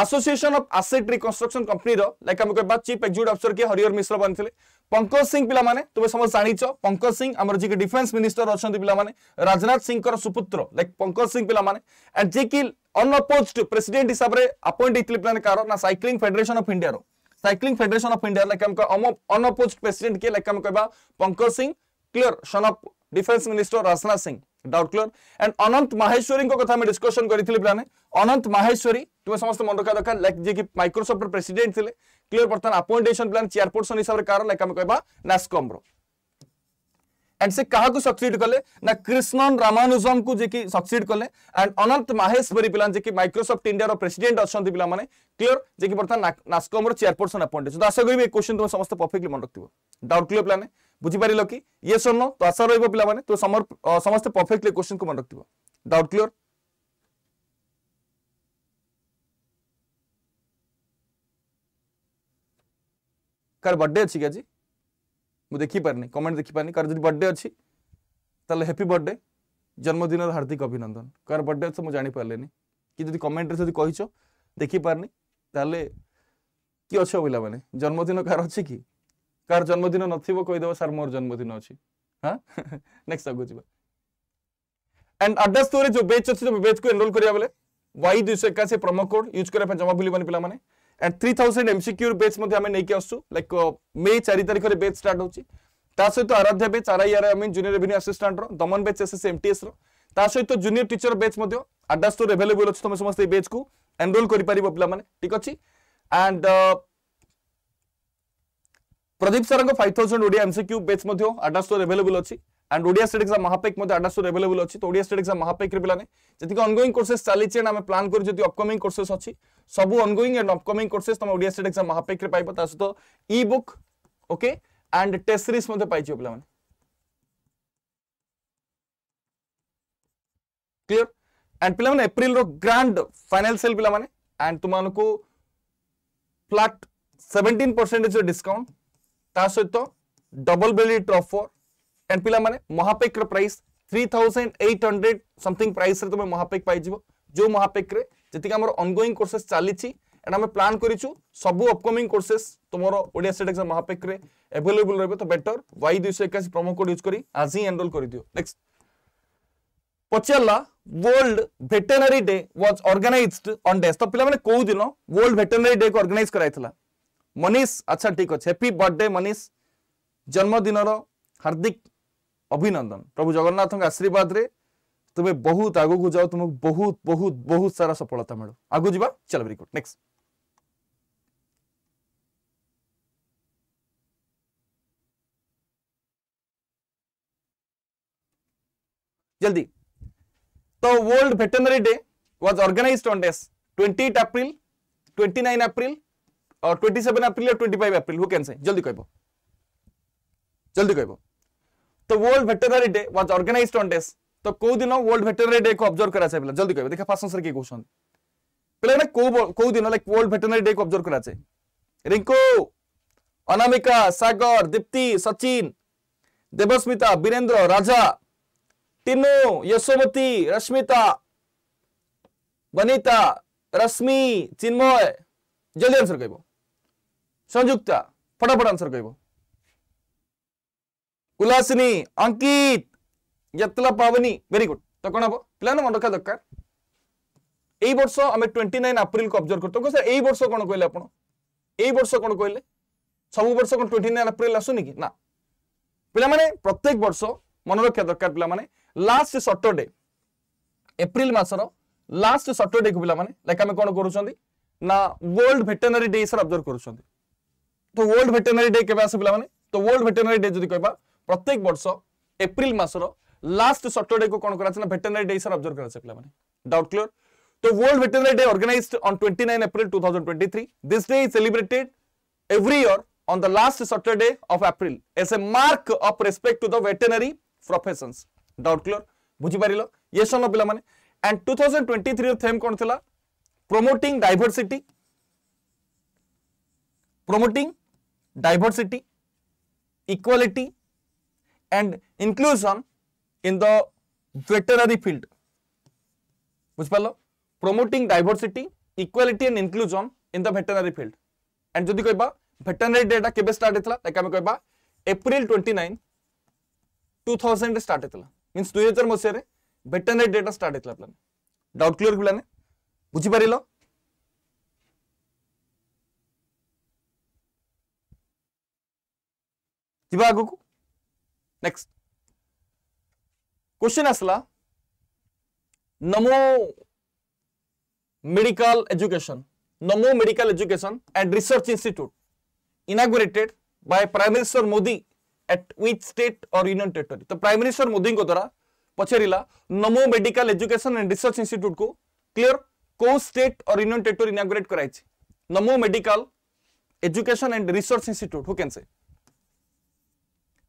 আসোসিয়েশন অফ আসেট রিকনস্ট্রকশন কম্পানির লাইক আমি কবা চিফ এক্সিকিউটিভ অফিসর কি হরিহর মিশ্র বানিলে পঙ্কজ সিং পিলা মানে তুমি সমস্ত জাঁচ পঙ্কজ সিং আমার যে ডিফেন্স মিনিষ্টর অনেক পিলা মানে রাজনাথ সিংকর সুপুত্র লাইক পঙ্কজ সিং পিলা মানে এন্ড যে কি অনঅপোজড প্রেসিডেন্ট হিসাবে আপয়েন্ট হয়েছিল পিলা কার না সাইক্লিং ফেডেরেশন অফ ইন্ডিয়ার cycling federation of India like আমি অনঅপোজড প্রেসিডেন্ট কি লাইক আমি কবা Pankaj Singh clear son of defence minister Rajnath Singh doubt clear and Anant Maheshwari को कथा डिस्कसन करी पे अनंत माहेश्वरी तुम्हें समस्त मन रखा दरकार लाइक जी माइक्रोसफ्ट प्रेसिडेंट थे क्लीयर बर्तमान आपोइंटेसन प्लान चेयरपर्सन हिसाब से कार लाइक आम कह नास्कम्र एंड से क्या सक्सीड कले ना कृष्णन रामानुजम को जे कि सक्सीड कले एंड अनंत महेश्वरी पिला जे कि माइक्रोसॉफ्ट इंडिया रो प्रेसिडेंट अछंती पिला माने क्लियर जे कि बर्तन नास्कम रो चेयरपर्सन अपॉइंट तो आशा करिवे क्वेश्चन तुम समस्त परफेक्टली मन रखतिबो डाउट क्लियर प्लान बुझी पारिल कि ये सर नो तो आशा रहिबो पिला माने तो समस्त परफेक्टली क्वेश्चन को मन रखतिबो डाउट क्लियर कार बर्थडे अच्छी क्या जी देखिपारे कमेंट देखिपारे कार जो बर्थडे अच्छी तेल हैप्पी बर्थडे जन्मदिन हार्दिक अभिनंदन कार बर्थडे अच्छे मुझे जापारे कि जब कमेंट जब कही देखिपारे तेल कि अच्छे पिला मैंने जन्मदिन कार अच्छी कि कार जन्मदिन नईदेव सार मोर जन्मदिन अच्छी हाँ नेक्स्ट आगे जी एंड अड्डा स्टोर जो बेच अच्छे बेच को एनरोल करा बेले वाई दुई सौ एकाशी प्रोमो कोड यूज करने जमा भूल पाने ଆଣ୍ଡ ଥ୍ରୀ ଥାଉଜେଣ୍ଡ ଏମ୍ସିକ୍ୟୁର ବେଚ୍ ମଧ୍ୟ ଆମେ ନେଇକି ଆସୁଛୁ ଲାଇକ୍ ମେ ଚାରି ତାରିଖରେ ବେଚ୍ ଷ୍ଟାର୍ଟ ହେଉଛି ତା ସହିତ Aradhya batch R I R I mean junior revenue ଆସିଷ୍ଟାଣ୍ଟର ଦମନ ବେଚ୍ ଏସ୍ଏସ୍ ଏମ୍ଟିଏସ୍ର ତା ସହିତ ଜୁନିୟର ଟିଚର ବେଚ୍ ମଧ୍ୟ ଆଡ୍ଡା ଷ୍ଟୋର ଆଭେଲେବୁଲ୍ ଅଛି ତୁମେ ସମସ୍ତେ ଏଇ ବେଚ୍କୁ ଏନରୋଲ୍ କରିପାରିବ ପିଲାମାନେ ଠିକ୍ ଅଛି ଆଣ୍ଡ ପ୍ରଦୀପ ସାରଙ୍କ five thousand Odia MCQ batch ମଧ୍ୟ ଆଡ୍ଡା ଷ୍ଟୋର ଆଭେଲେବୁଲ୍ ଅଛି and Odia state exam Mahapack ମଧ୍ୟ ଆଡ଼ାସରୁ ଆଭେଲେବୁଲ୍ ଅଛି ତ ଓଡ଼ିଆ ଷ୍ଟେଟ୍ ଏକ୍ସାମ୍ ମହାପେକ୍ରେ ପିଲାମାନେ ଯେତିକି ଅନଗୋଇଂ କୋର୍ସେସ୍ ଚାଲିଛି ଆଣ୍ଡ ଆମେ ପ୍ଲାନ୍ କରିଛୁ ଯଦି ଅପକମିଂ କୋର୍ସେସ୍ ଅଛି ସବୁ ଅନଗୋଇଂ ଆଣ୍ଡ ଅପକମିଂ କୋର୍ସେସ୍ ତମେ ଓଡ଼ିଆ ଷ୍ଟେଟ୍ ଏକ୍ସାମ୍ ମହାପେକ୍ରେ ପାଇବ ତା ସହିତ e book okay and test series ମଧ୍ୟ ପାଇଯିବ ପିଲାମାନେ କ୍ଲିୟର ଆଣ୍ଡ ପିଲାମାନେ ଏପ୍ରିଲର ଗ୍ରାଣ୍ଡ ଫାଇନାଲ ସେଲ୍ ପିଲାମାନେ ଆଣ୍ଡ ତୁମମାନଙ୍କୁ ଫ୍ଲାଟ୍ ସେଭେଣ୍ଟିନ୍ ପରସେଣ୍ଟେଜ୍ ଡିସ୍କାଉଣ୍ଟ ତା ସହିତ ଡବଲ ବେଲି ଟ୍ରଫର୍ କାରଣ ପିଲାମାନେ ମହାପେକର price three thousand eight hundred something প্রাইসে তুমি মহাপেক পাইযোগ যে মহাপেক্রে যেত আমার অনগোইং কোর্সেস চালছি এটা আমি প্লান করছু সবু অপকমিং কোর্সেস তোমার ওড়িয়া স্টেট এক্সাম মহাপেক্রে এভেলেবল রয়েবে তো বেটর ওয়াই দুইশ একাশি প্রোমো কোড ইউজ করে আজ হি এনরোল করে দিও নেক্সট পচারা world veterinary day was organized on days তো পিলামানে কেউ দিন ওয়ার্ল্ড ভেটেনারি ডে কু অর্গানাইজ করা হয়েছিল মনীষ আচ্ছা ঠিক আছে হ্যাপি বার্থডে মনীষ জন্মদিনর হার্দিক अभिनंदन प्रभु जगन्नाथ आशीर्वाद रे तुम बहुत आगो को जाओ तुमको बहुत बहुत बहुत सारा सफलता मिलो आगो जावा चल वेरी गुड नेक्स्ट जल्दी तो world veterinary day was organized on days 28 April 29 April और 27 अप्रैल और 25 अप्रैल हु कैन से जल्दी कहबो जल्दी कहबो तो world veterinary day was organized on this तो को दिन वर्ल्ड भेटेनारी डे को ऑब्जर्व करा जाए पिला जल्दी कहबे देखा फास्ट आंसर के क्वेश्चन पिला को को दिन लाइक वर्ल्ड भेटेनारी डे को ऑब्जर्व करा जाए रिंकू अनामिका सागर दीप्ति सचिन देवस्मिता वीरेंद्र राजा टिनू यशोमती रश्मिता वनिता रश्मि चिन्मय जल्दी आंसर कहबो संयुक्ता फटाफट आंसर कहबो উলাসিনী অঙ্কিত য়াতলা পাবনী ভেরি গুড তো কোণ হব পিলানে মনে রখা দরকার এই বর্ষ আমি টোয়েন্টি নাইন আপ্রিল কু অবজর্ভ করতে স্যার এই বর্ষ কোণ কহিলেন আপনার এই বর্ষ কোণ কহিলেন সবু বর্ষ কোণ টোয়েন্টি নাইন আপ্রিল আসুনি কি না পিলামানে প্রত্যেক বর্ষ মনে রক্ষা দরকার পিলামানে লাস্ট সটরডে এপ্রিল মাসর লাস্ট সটরডে কু পিলামানে লাইক আমি কোণ করুছেন না world veterinary day sir observe করুছেন তো ওয়ার্ল্ড ভেটেনারি ডে কেবে আসে পিলামানে তো ওয়ার্ল্ড ভেটেনারি ডে যদি কইবা প্রত্যেক বর্ষ এপ্রিল মাসর লাস্ট সটরডে কু কোণ করা না ভেটেনারি ডে হিসাবে অবজর্ভ করা পিলা মানে ডাউট ক্লিয়ার তো world veterinary day organized on 29 April 2023 this day is celebrated every year on the last saturday of april as a mark of respect to the veterinary professions doubt clear bujhi parilo yes or no pila mane and 2023 ର them କ'ଣ ଥିଲା promoting diversity promoting diversity equality and inclusion in the veterinary field. बुझपाल promoting diversity, equality and inclusion in the veterinary field. And जदि कहबा veterinary data केबे start हेतला ताके हम कहबा April 29 2000 रे start हेतला means 2000 मसिया रे veterinary data start हेतला प्लान डाउट क्लियर प्लान बुझी परिलो ଯିବା ଆଗକୁ नेक्स्ट क्वेश्चन असला नमो medical education Namo Medical Education and Research Institute inaugurated by Prime Minister Modi at which state or union territory तो Prime Minister Modi को द्वारा पचेरिला Namo Medical Education and Research Institute को क्लियर को state और union territory inaugurate कराई Namo medical education and research institute who can say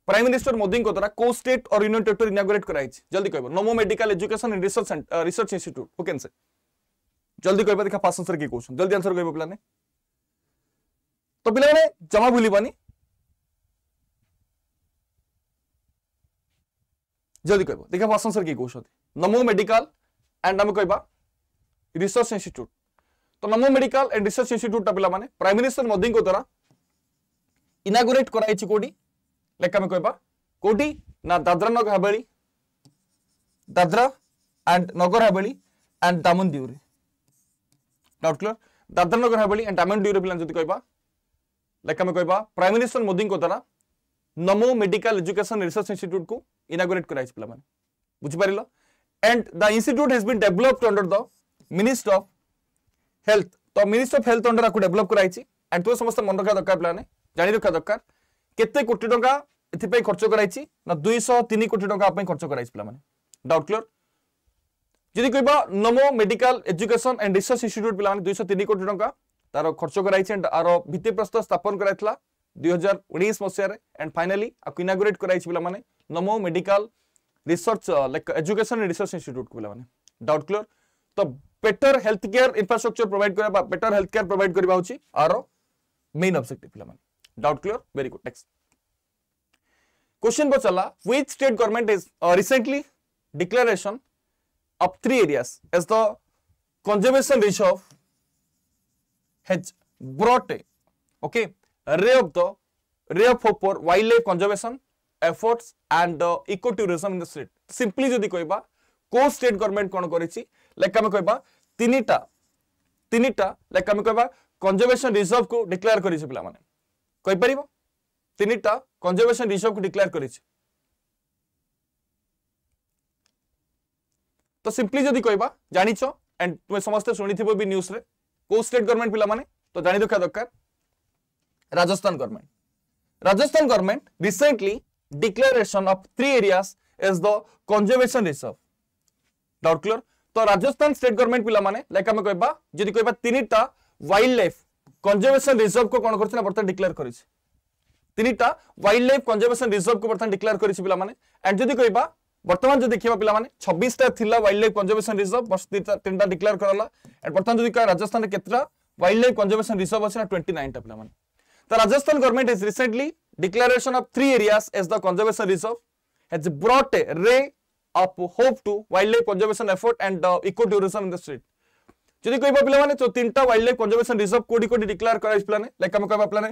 prime minister Modi को state और यूनियन टेरिटोरी इनागोरेट कर जल्दी कह Namo medical education and research research institute okay can say जल्दी कह देखा फास्ट आंसर की क्वेश्चन जल्दी आंसर कह पाने तो पे जमा भूलानी जल्दी कह देखा फास्ट आंसर की क्वेश्चन नमो मेडिकल एंड आम कह रिसर्च इंस्टीट्यूट तो Namo medical and research institute पे प्राइम मिनिस्टर मोदी द्वारा इनागोरेट कर ଲେଖାମି କହିବା କୋଉଠି ନା ଦାଦ୍ରା ନଗର ହାବେଳି ଦାଦ୍ରା ଆଣ୍ଡ ନଗର ହାବେଳି ଆଣ୍ଡ ଦାମନ ଦିଉରେ doubt clear Dadra Nagar Haveli and Daman ଦିଉରେ ପିଲା ଯଦି କହିବା ଲେଖାମି କହିବା ପ୍ରାଇମ ମିନିଷ୍ଟର ମୋଦିଙ୍କ ଦ୍ୱାରା ନମୋ ମେଡିକାଲ ଏଜୁକେସନ ରିସର୍ଚ୍ଚ ଇନଷ୍ଟିଚ୍ୟୁଟକୁ ଇନାଗୁରେଟ୍ କରାଯାଇଛି ପିଲାମାନେ ବୁଝିପାରିଲ and the institute has been developed under the minister of health ତ ମିନିଷ୍ଟର ଅଫ ହେଲ୍ଥ ଅଣ୍ଡର ଆକୁ ଡେଭଲପ୍ କରାଯାଇଛି ଆଣ୍ଡ ତୁ ସମସ୍ତେ ମନେ ରଖିବା ଦରକାର ପିଲାମାନେ ଜାଣି ରଖିବା ଦରକାର କେତେ କୋଟି ଟଙ୍କା ଏଥିପାଇଁ ଖର୍ଚ୍ଚ କରାଯାଇଛି ନା ଦୁଇଶହ ତିନି କୋଟି ଟଙ୍କା ପାଇଁ ଖର୍ଚ୍ଚ କରାଯାଇଛି ପିଲାମାନେ ଡାଉଟ୍ କ୍ଲିୟର ଯଦି କହିବ Namo medical education and research institute ପିଲାମାନେ ଦୁଇଶହ ତିନି କୋଟି ଟଙ୍କା ତାର ଖର୍ଚ୍ଚ କରାଯାଇଛି ଆଣ୍ଡ ଆର ଭିତ୍ତିପ୍ରସ୍ତ ସ୍ଥାପନ କରାଯାଇଥିଲା ଦୁଇ ହଜାର ଉଣେଇଶ ମସିହାରେ ଆଣ୍ଡ ଫାଇନାଲି ଆକୁ ଇନାଗୁରେଟ୍ କରାଯାଇଛି ପିଲାମାନେ Namo medical research education and research institute ପିଲାମାନେ ଡାଉଟ୍ କ୍ଲିୟର ତ better health care infrastructure provide କରିବା ବେଟର ହେଲ୍ଥ କେୟାର ପ୍ରୋଭାଇଡ୍ କରିବା ହେଉଛି ଆର ମେନ୍ ଅବଜେକ୍ଟିଭ୍ ପିଲାମାନେ Doubt clear? Very good. Next. Question chala which state government is uh, recently declaration of three areas as the conservation reserve has brought a okay ray of the ray of hope for wildlife conservation efforts and uh, ecotourism in the state. Simply যদি কইবা কোন state government কোন করেছি like আমি কইবা তিনিটা তিনিটা like আমি কইবা কনজরভেশন রিজর্ভ কু ডিক্লেয়ার করেছে পিলা মানে কইপারিব তিনটা কনজরভেশন রিজর্ভকে ডিক্লেয়ার করেছে তো সিম্পলি যদি কইবা জানিছ এন্ড তুমি সমস্ত শুনিথিব বি নিউজ রে কো স্টেট গভর্নমেন্ট পিলা মানে তো জানি দেখা দরকার Rajasthan government Rajasthan government recently declaration of three areas as the conservation reserve doubt clear তো রাজস্থান স্টেট গভর্নমেন্ট পিলা মানে লাইক আমি কইবা যদি কইবা তিনটা ওয়াইল্ড লাইফ कंजर्वेशन रिजर्व को कौन करथिला बर्तन डिक्लेयर करिस তিনটা ওয়াইল্ড লাইফ কনজারভেশন রিজর্ভ কু বর্তমান ডিক্লেয়ার করেছে পিলামানে এন্ড যদি কইবা বর্তমান যদি দেখিবা পিলামানে 26 টা থিলা ওয়াইল্ড লাইফ কনজারভেশন রিজর্ভ বর্ষটা তিনটা ডিক্লেয়ার করলা এন্ড বর্তমান যদি কয় রাজস্থানের কেতরা ওয়াইল্ড লাইফ কনজারভেশন রিজর্ভ আছে না 29 টা পিলামানে তো Rajasthan government is recently declaration of three areas as the conservation reserve has brought a ray of hope to wild life conservation effort and ecotourism in the state যদি কইবা পিলামানে তো তিনটা wild life conservation reserve কোটি কোটি declare করা হয়েছে প্লানে like আমি কইবা প্লানে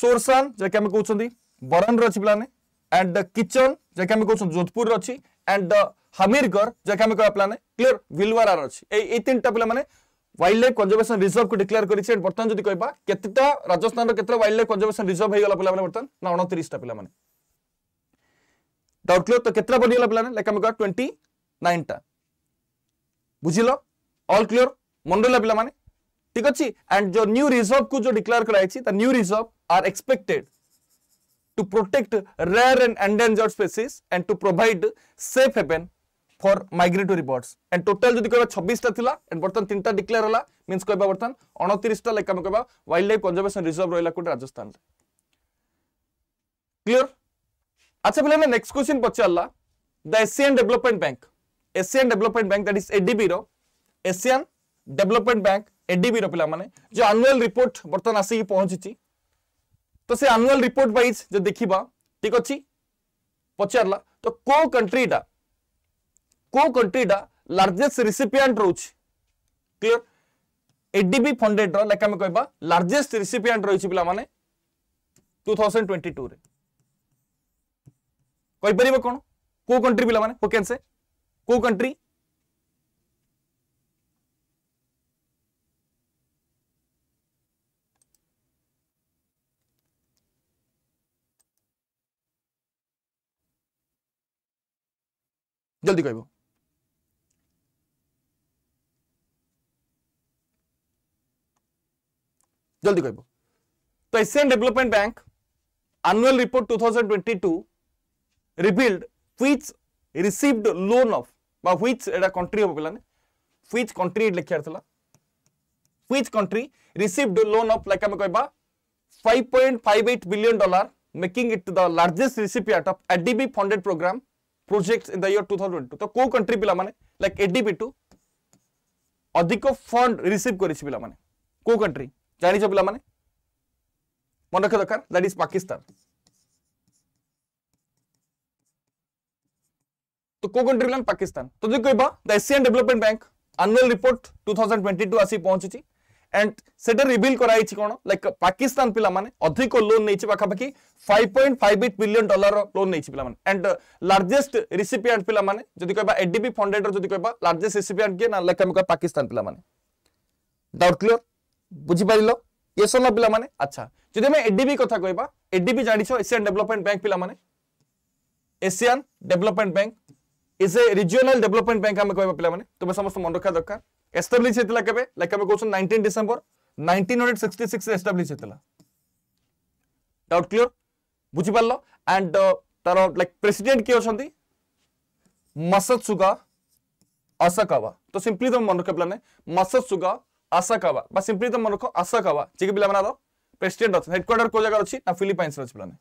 সোরসান যাকে আমি কৌছন্তি বরনর অছি প্লানে এন্ড দ কিচন যাকে আমি কৌছন্তি যোধপুর অছি এন্ড দ हमीरगढ़ जैसे आम कह प्लाने क्लीयर भिलवारार अच्छी तीन टा पे वाइल्ड लाइफ कंजर्वेशन रिजर्व को डिक्लेयर करेंगे बर्तमान जब कह केतटा राजस्थान के वाइल्ड लाइफ कंजर्वेशन रिजर्व होगा पे बर्तमान ना अणतीसटा पे डाउट क्लीयर तो केतटा बढ़ीगला पे लाइक आम कह ट्वेंटी नाइन टा बुझल অল ক্লিয়র মনে রহিলা পিলামানে ঠিক আছে এন্ড যে নিউ রিজর্ভ কু যে ডিক্লেয়ার করা হয়েছে তা new reserve are expected to protect rare and endangered species and to provide safe haven for migratory birds and total যদি কবা ছবিশটা লা এন্ড বর্তমান তিনটা ডিক্লেয়ার হলা মিন্স কবা বর্তমান অণতিরিশটা লাইক আমি কবা ওয়াইল্ড লাইফ কনজরভেশন রিজর্ভ রহিলা কোটে রাজস্থান ক্লিয়ার আচ্ছা পিলা নেক্সট কোশ্চিন পচারলা the Asian development bank Asian development bank that is ADB র ଏସିଆନ୍ ଡେଭଲପମେଣ୍ଟ ବ୍ୟାଙ୍କ ଏଡିବିର ପିଲାମାନେ ଯେଉଁ ଆନୁଆଲ ରିପୋର୍ଟ ବର୍ତ୍ତମାନ ଆସିକି ପହଞ୍ଚିଛି ତ ସେ ଆନୁଆଲ ରିପୋର୍ଟ ୱାଇଜ୍ ଯଦି ଦେଖିବା ଠିକ୍ ଅଛି ପଚାରିଲା ତ କୋଉ କଣ୍ଟ୍ରିଟା କୋଉ କଣ୍ଟ୍ରିଟା ଲାର୍ଜେଷ୍ଟ ରିସିପିଆଣ୍ଟ ରହୁଛି କ୍ଲିଅର ଏଡିବି ଫଣ୍ଡେଡର ଲେଖା ଆମେ କହିବା ଲାର୍ଜେଷ୍ଟ ରିସିପିଆଣ୍ଟ ରହିଛି ପିଲାମାନେ ଟୁ ଥାଉଜେଣ୍ଡ ଟ୍ୱେଣ୍ଟି ଟୁରେ କହିପାରିବ କ'ଣ କୋଉ କଣ୍ଟ୍ରି ପିଲାମାନେ ହୁ କ୍ୟାନ୍ ସେ କୋଉ କଣ୍ଟ୍ରି जल्दी कह जल्दी कह तो Asian development bank annual report 2022 revealed which received loan of বা which এটা country হবে পিলানে which country লেখিয়ার থলা which country received loan of like আমি কইবা 5.58 billion dollar making it the largest recipient of ADB funded program projects in the year 2022 তো কোন country পিলা মানে like ADB টু অধিক ফন্ড রিসিভ করেছে পিলা মানে কোন কান্ট্রি জানিছ পিলা মানে মনে রাখা দরকার দ্যাট ইজ পাকিস্তান তো কোন কান্ট্রি পিলা পাকিস্তান তো যদি কইবা the Asian development bank annual report 2022 আসি পৌঁছিছি एंड सेटा रिविल कराई कौन लाइक पाकिस्तान पाने अधिक लोन नहीं पाखापाखि five point five eight billion dollar loan नहीं पाने एंड लार्जेस्ट रिसिपिएंट पाने जदि कह एडीपी फंडेड जदि कह लार्जेस्ट रिसिपिएंट किए ना लाइक आम कह पाकिस्तान पाने डाउट क्लीयर बुझिपार ये सोन पाने अच्छा जदि आम एडीपी कह एडीपी जानी एशियान डेवलपमेंट बैंक पाने Asian development bank is a regional development bank आम कह पाने तुम समस्त मन रखा दरकार ಎಸ್ಟಾಬ್ಲಿಷ್ ହେଇଥିଲା କେବେ ଲାଇକ୍ ଆମେ କହୁଛୁ 19 ଡିସେମ୍ବର 1966 ରେ ଏଷ୍ଟାବ୍ଲିଶ ହେଇଥିଲା ଡାଉଟ୍ କ୍ଲିୟର ବୁଝିପାରିଲ ଆଣ୍ଡ ତାର ଲାଇକ୍ ପ୍ରେସିଡେଣ୍ଟ କିଏ ଅଛନ୍ତି ମସତସୁଗା ଆସାକାବା ତ ସିମ୍ପଲି ତମେ ମନେ ରଖିବ ପିଲାମାନେ ମସତସୁଗା ଆସାକାବା ବା ସିମ୍ପଲି ତମେ ମନେ ରଖ ଆସାକାବା ଯିଏକି ପିଲାମାନର ପ୍ରେସିଡେଣ୍ଟ ଅଛନ୍ତି ହେଡକ୍ୱାର୍ଟର କୋଉ ଜାଗାରେ ଅଛି ନା ଫିଲିପାଇନ୍ସରେ ଅଛି ପିଲାମାନେ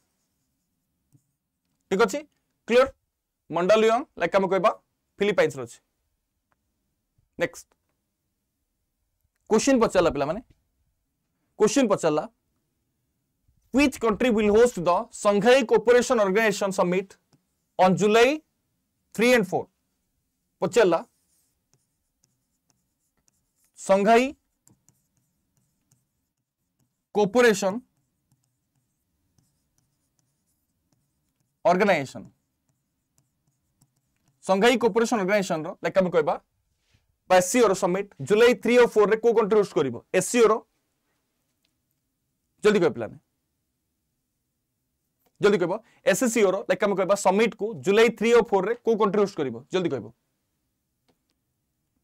ଠିକ ଅଛି କ୍ଲିୟର ମଣ୍ଡାଲିୟଙ୍ଗ ଲାଇକ୍ ଆମେ କହିବା ଫିଲିପାଇନ୍ସରେ ଅଛି ନେକ୍ସଟ क्वेश्चन पचारा पे क्वेश्चन पचारा which country will host the Shanghai Cooperation Organization Summit on July 3 and 4? पचारा Shanghai cooperation organization Shanghai cooperation organization like आम कहवा বা এসসিওর সমিট জুলাই থ্রি ও ফোর কেউ কন্ট্রি হোস্ট করব এসসিওর জলদি কহ পিলানে জলদি কহ এসএসসিওর লাইক আমি কহ সমিট কু জুলাই থ্রি ও ফোর কেউ কন্ট্রি হোস্ট করব জলদি কহ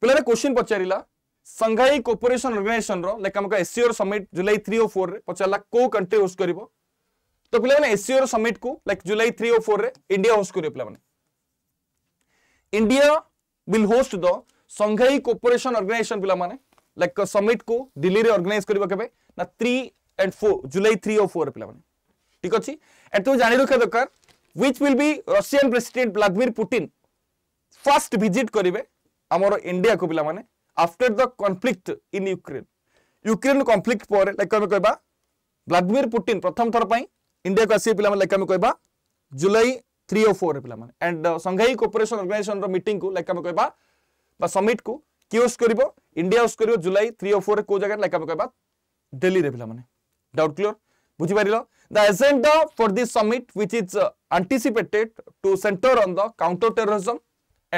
পিলানে কোশ্চিন পচারা সংঘাই কোপোরেসন অর্গানাইজেসন লাইক আমি কহ এসসিওর সমিট জুলাই থ্রি ও ফোর পচারা কেউ কন্ট্রি হোস্ট করব তো পিলানে এসসিওর সমিট কু লাইক জুলাই থ্রি ও ফোর ইন্ডিয়া হোস্ট করবে পিলানে India will host the Shanghai cooperation organization ପିଲାମାନେ ଲାଇକ୍ ସମିଟକୁ ଦିଲ୍ଲୀରେ ଅର୍ଗାନାଇଜ କରିବ କେବେ ନା three and four July three ଓ ଫୋର୍ରେ ପିଲାମାନେ ଠିକ୍ ଅଛି ଏଠି ତୁମେ ଜାଣି ରଖିବା ଦରକାର which will be Russian president Vladimir Putin first visit କରିବେ ଆମର ଇଣ୍ଡିଆକୁ ପିଲାମାନେ after the conflict in Ukraine Ukraine conflict ପରେ ଲାଇକ୍ ଆମେ କହିବା ଭ୍ଲାଦିମିର ପୁଟିନ୍ ପ୍ରଥମ ଥର ପାଇଁ ଇଣ୍ଡିଆକୁ ଆସିବେ ପିଲାମାନେ ଲାଇକ୍ ଆମେ କହିବା ଜୁଲାଇ ଥ୍ରୀ ଓ ଫୋର୍ରେ ପିଲାମାନେ ଆଣ୍ଡ ସଂଘାଇ କୋପରେସନ ଅର୍ଗାନାଇଜେସନର ମିଟିଂକୁ ଲାଇକ୍ ଆମେ କହିବା বা समिट কো কিয়স করিব ইন্ডিয়া হস করিব জুলাই 3 অর 4 কো জাগা লাইক আমক বা দিল্লি রেবিলা মানে डाउट क्लियर বুঝি পারিলো the agenda for this summit which is anticipated to centre on the counter terrorism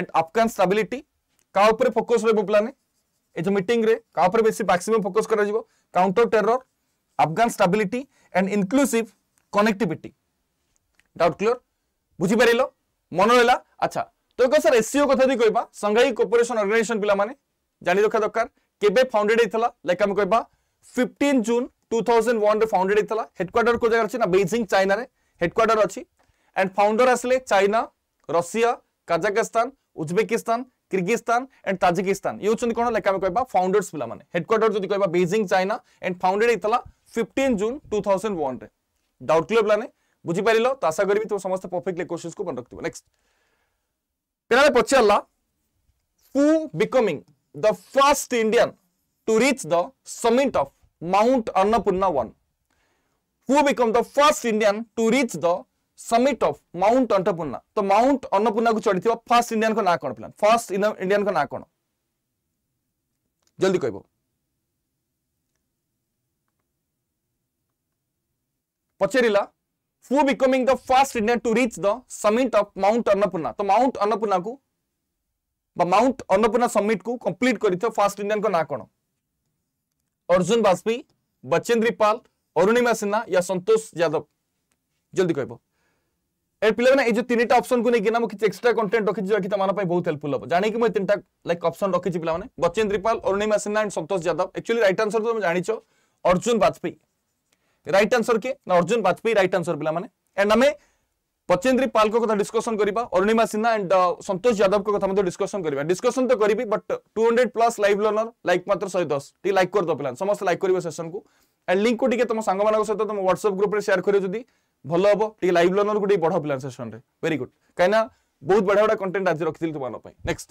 and Afghan stability কা উপর ফোকাস রিবো প্ল্যান এজ মিটিং রে কা উপর বেসি ম্যাক্সিমাম ফোকাস করা দিব counter terror Afghan stability and inclusive connectivity doubt clear বুঝি পারিলো মন হইলা আচ্ছা তো ସାର୍ ଏସିଓ କଥା ଯଦି କହିବା ସଂଘାଇ କୋପରେସନ ଅର୍ଗାନାଇଜେସନ ପିଲାମାନେ ଜାଣି ରଖିବା ଦରକାର କେବେ ଫାଉଣ୍ଡେଡ୍ ହେଇଥିଲା ଲାଇକ୍ ଆମେ କହିବା ଫିଫ୍ଟିନ୍ ଜୁନ୍ ଟୁ ଥାଉଜେଣ୍ଡ ୱାନ୍ରେ ଫାଉଣ୍ଡେଡ୍ ହେଇଥିଲା ହେଡକ୍ୱାର୍ଟର କେଉଁ ଜାଗାରେ ଅଛି ନା ବେଜିଂ ଚାଇନାରେ ହେଡକ୍ୱାର୍ଟର ଅଛି ଆଣ୍ଡ ଫାଉଣ୍ଡର ଆସିଲେ China Russia Kazakhstan Uzbekistan Kyrgyzstan and Tajikistan ଇଏ ହେଉଛନ୍ତି କ'ଣ ଲେଖା ଆମେ କହିବା ଫାଉଣ୍ଡର୍ସ ପିଲାମାନେ ହେଡକ୍ୱାର୍ଟର ଯଦି କହିବା ବେଜିଂ ଚାଇନା ଆଣ୍ଡ ଫାଉଣ୍ଡେଡ୍ ହେଇଥିଲା ଫିଫ୍ଟିନ୍ ଜୁନ୍ ଟୁ ଥାଉଜେଣ୍ଡ ୱାନ୍ରେ ଡାଉଟ୍ କ୍ଲିୟର ପିଲାମାନେ ବୁଝିପାରିଲ ତ ଆଶା କରିବି ତୁମ ସମସ୍ତେ ପରଫେକ୍ଟଲି କୋଶ୍ଚିନ୍ସକୁ ମନେ ରଖିଥିବ ନେକ୍ସଟ ପିଲାବେଳେ ପଚାରିଲା who becoming the first Indian to reach the summit of Mount Annapurna one who become the first Indian to reach the summit of Mount Annapurna ତ ମାଉଣ୍ଟ ଅନ୍ନପୂର୍ଣ୍ଣାକୁ ଚଢ଼ିଥିବା ଫାର୍ଷ୍ଟ ଇଣ୍ଡିଆନଙ୍କ ନାଁ କ'ଣ ପିଲା ଫାର୍ଷ୍ଟ ଇଣ୍ଡିଆନଙ୍କ ନାଁ କ'ଣ ଜଲ୍ଦି କହିବ ପଚାରିଲା who becoming the first Indian to reach the summit of Mount Annapurna तो माउंट अन्नपूर्णा को माउंट अन्नपूर्णा समिट को कंप्लीट कर थे इंडियन Indian ना कौन? अर्जुन बाजपेयी, बचेन्द्री पाल, अरुणिमा सिन्हा या संतोष यादव जल्दी कह पे पिलाने तीन टाइम अप्सन को लेकिन किना मो किछ एक्स्ट्रा कंटेंट रखि जो कि तमाना बहुत हेल्पफुल हम जाने की तीन तीनटा लाइक ऑप्शन रखि पिलाने Bachendri Pal, Arunima Sinha and Santosh Yadav. Actually right answer तो हम अर्जुन बाजपेयी রাইট আনসর কি না অর্জুন বাজপেয়ী রাইট আনসর পিলা মানে এন্ড আমি পচেন্দ্রী পাল কথা ডিসকসন করা অরুণিমা সিনহা এন্ড সন্তোষ যাদব কথা ডিসকসন করা ডিসকসন তো করি but two hundred plus live learner like মাত্র শহে দশ টিকি লাইক করদ পিলা সমস্ত লাইক করবে সেসন কু এন্ড লিঙ্ক কু টিকি তোম সাং মান সহ তোম হোয়াটসঅপ গ্রুপে সেয়ার করিও যদি ভাল হব টিকি লাইভ লর্নর কু টিকি বড় পিলা সেসন রে ভেরি গুড কিনা বহুত বড় বড় কন্টেন্ট আজ রক্ষিলি তোমার নেক্সট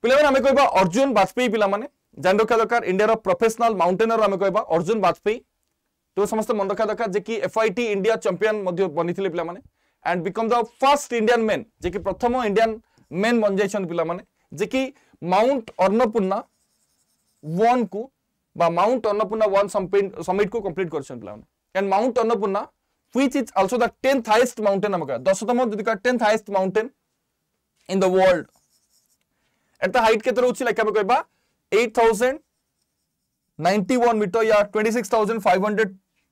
পিলা মানে আমি কহবা অর্জুন বাজপেয়ী পিলা মানে জানি রক্ষা দরকার ইন্ডিয়ার প্রফেসনাল মাউন্টেনর আমি কহবা অর্জুন বাজপেয়ী जो समस्त मन रखा दरकार जे कि एफआईटी इंडिया चैंपियन मध्ये बनिथिले पिला माने and become the first Indian men जे कि प्रथम इंडियन मेन बन जाइछन पिला माने जे कि माउंट अन्नपूर्णा 1 को बा माउंट अन्नपूर्णा 1 समिट को कंप्लीट करछन पिला माने and Mount Annapurna which is also the 10th highest mountain amaka 10तम जदि का 10th highest mountain in the world at the height केते रहउछि लाइक हम कहबा 8091 मीटर या 26500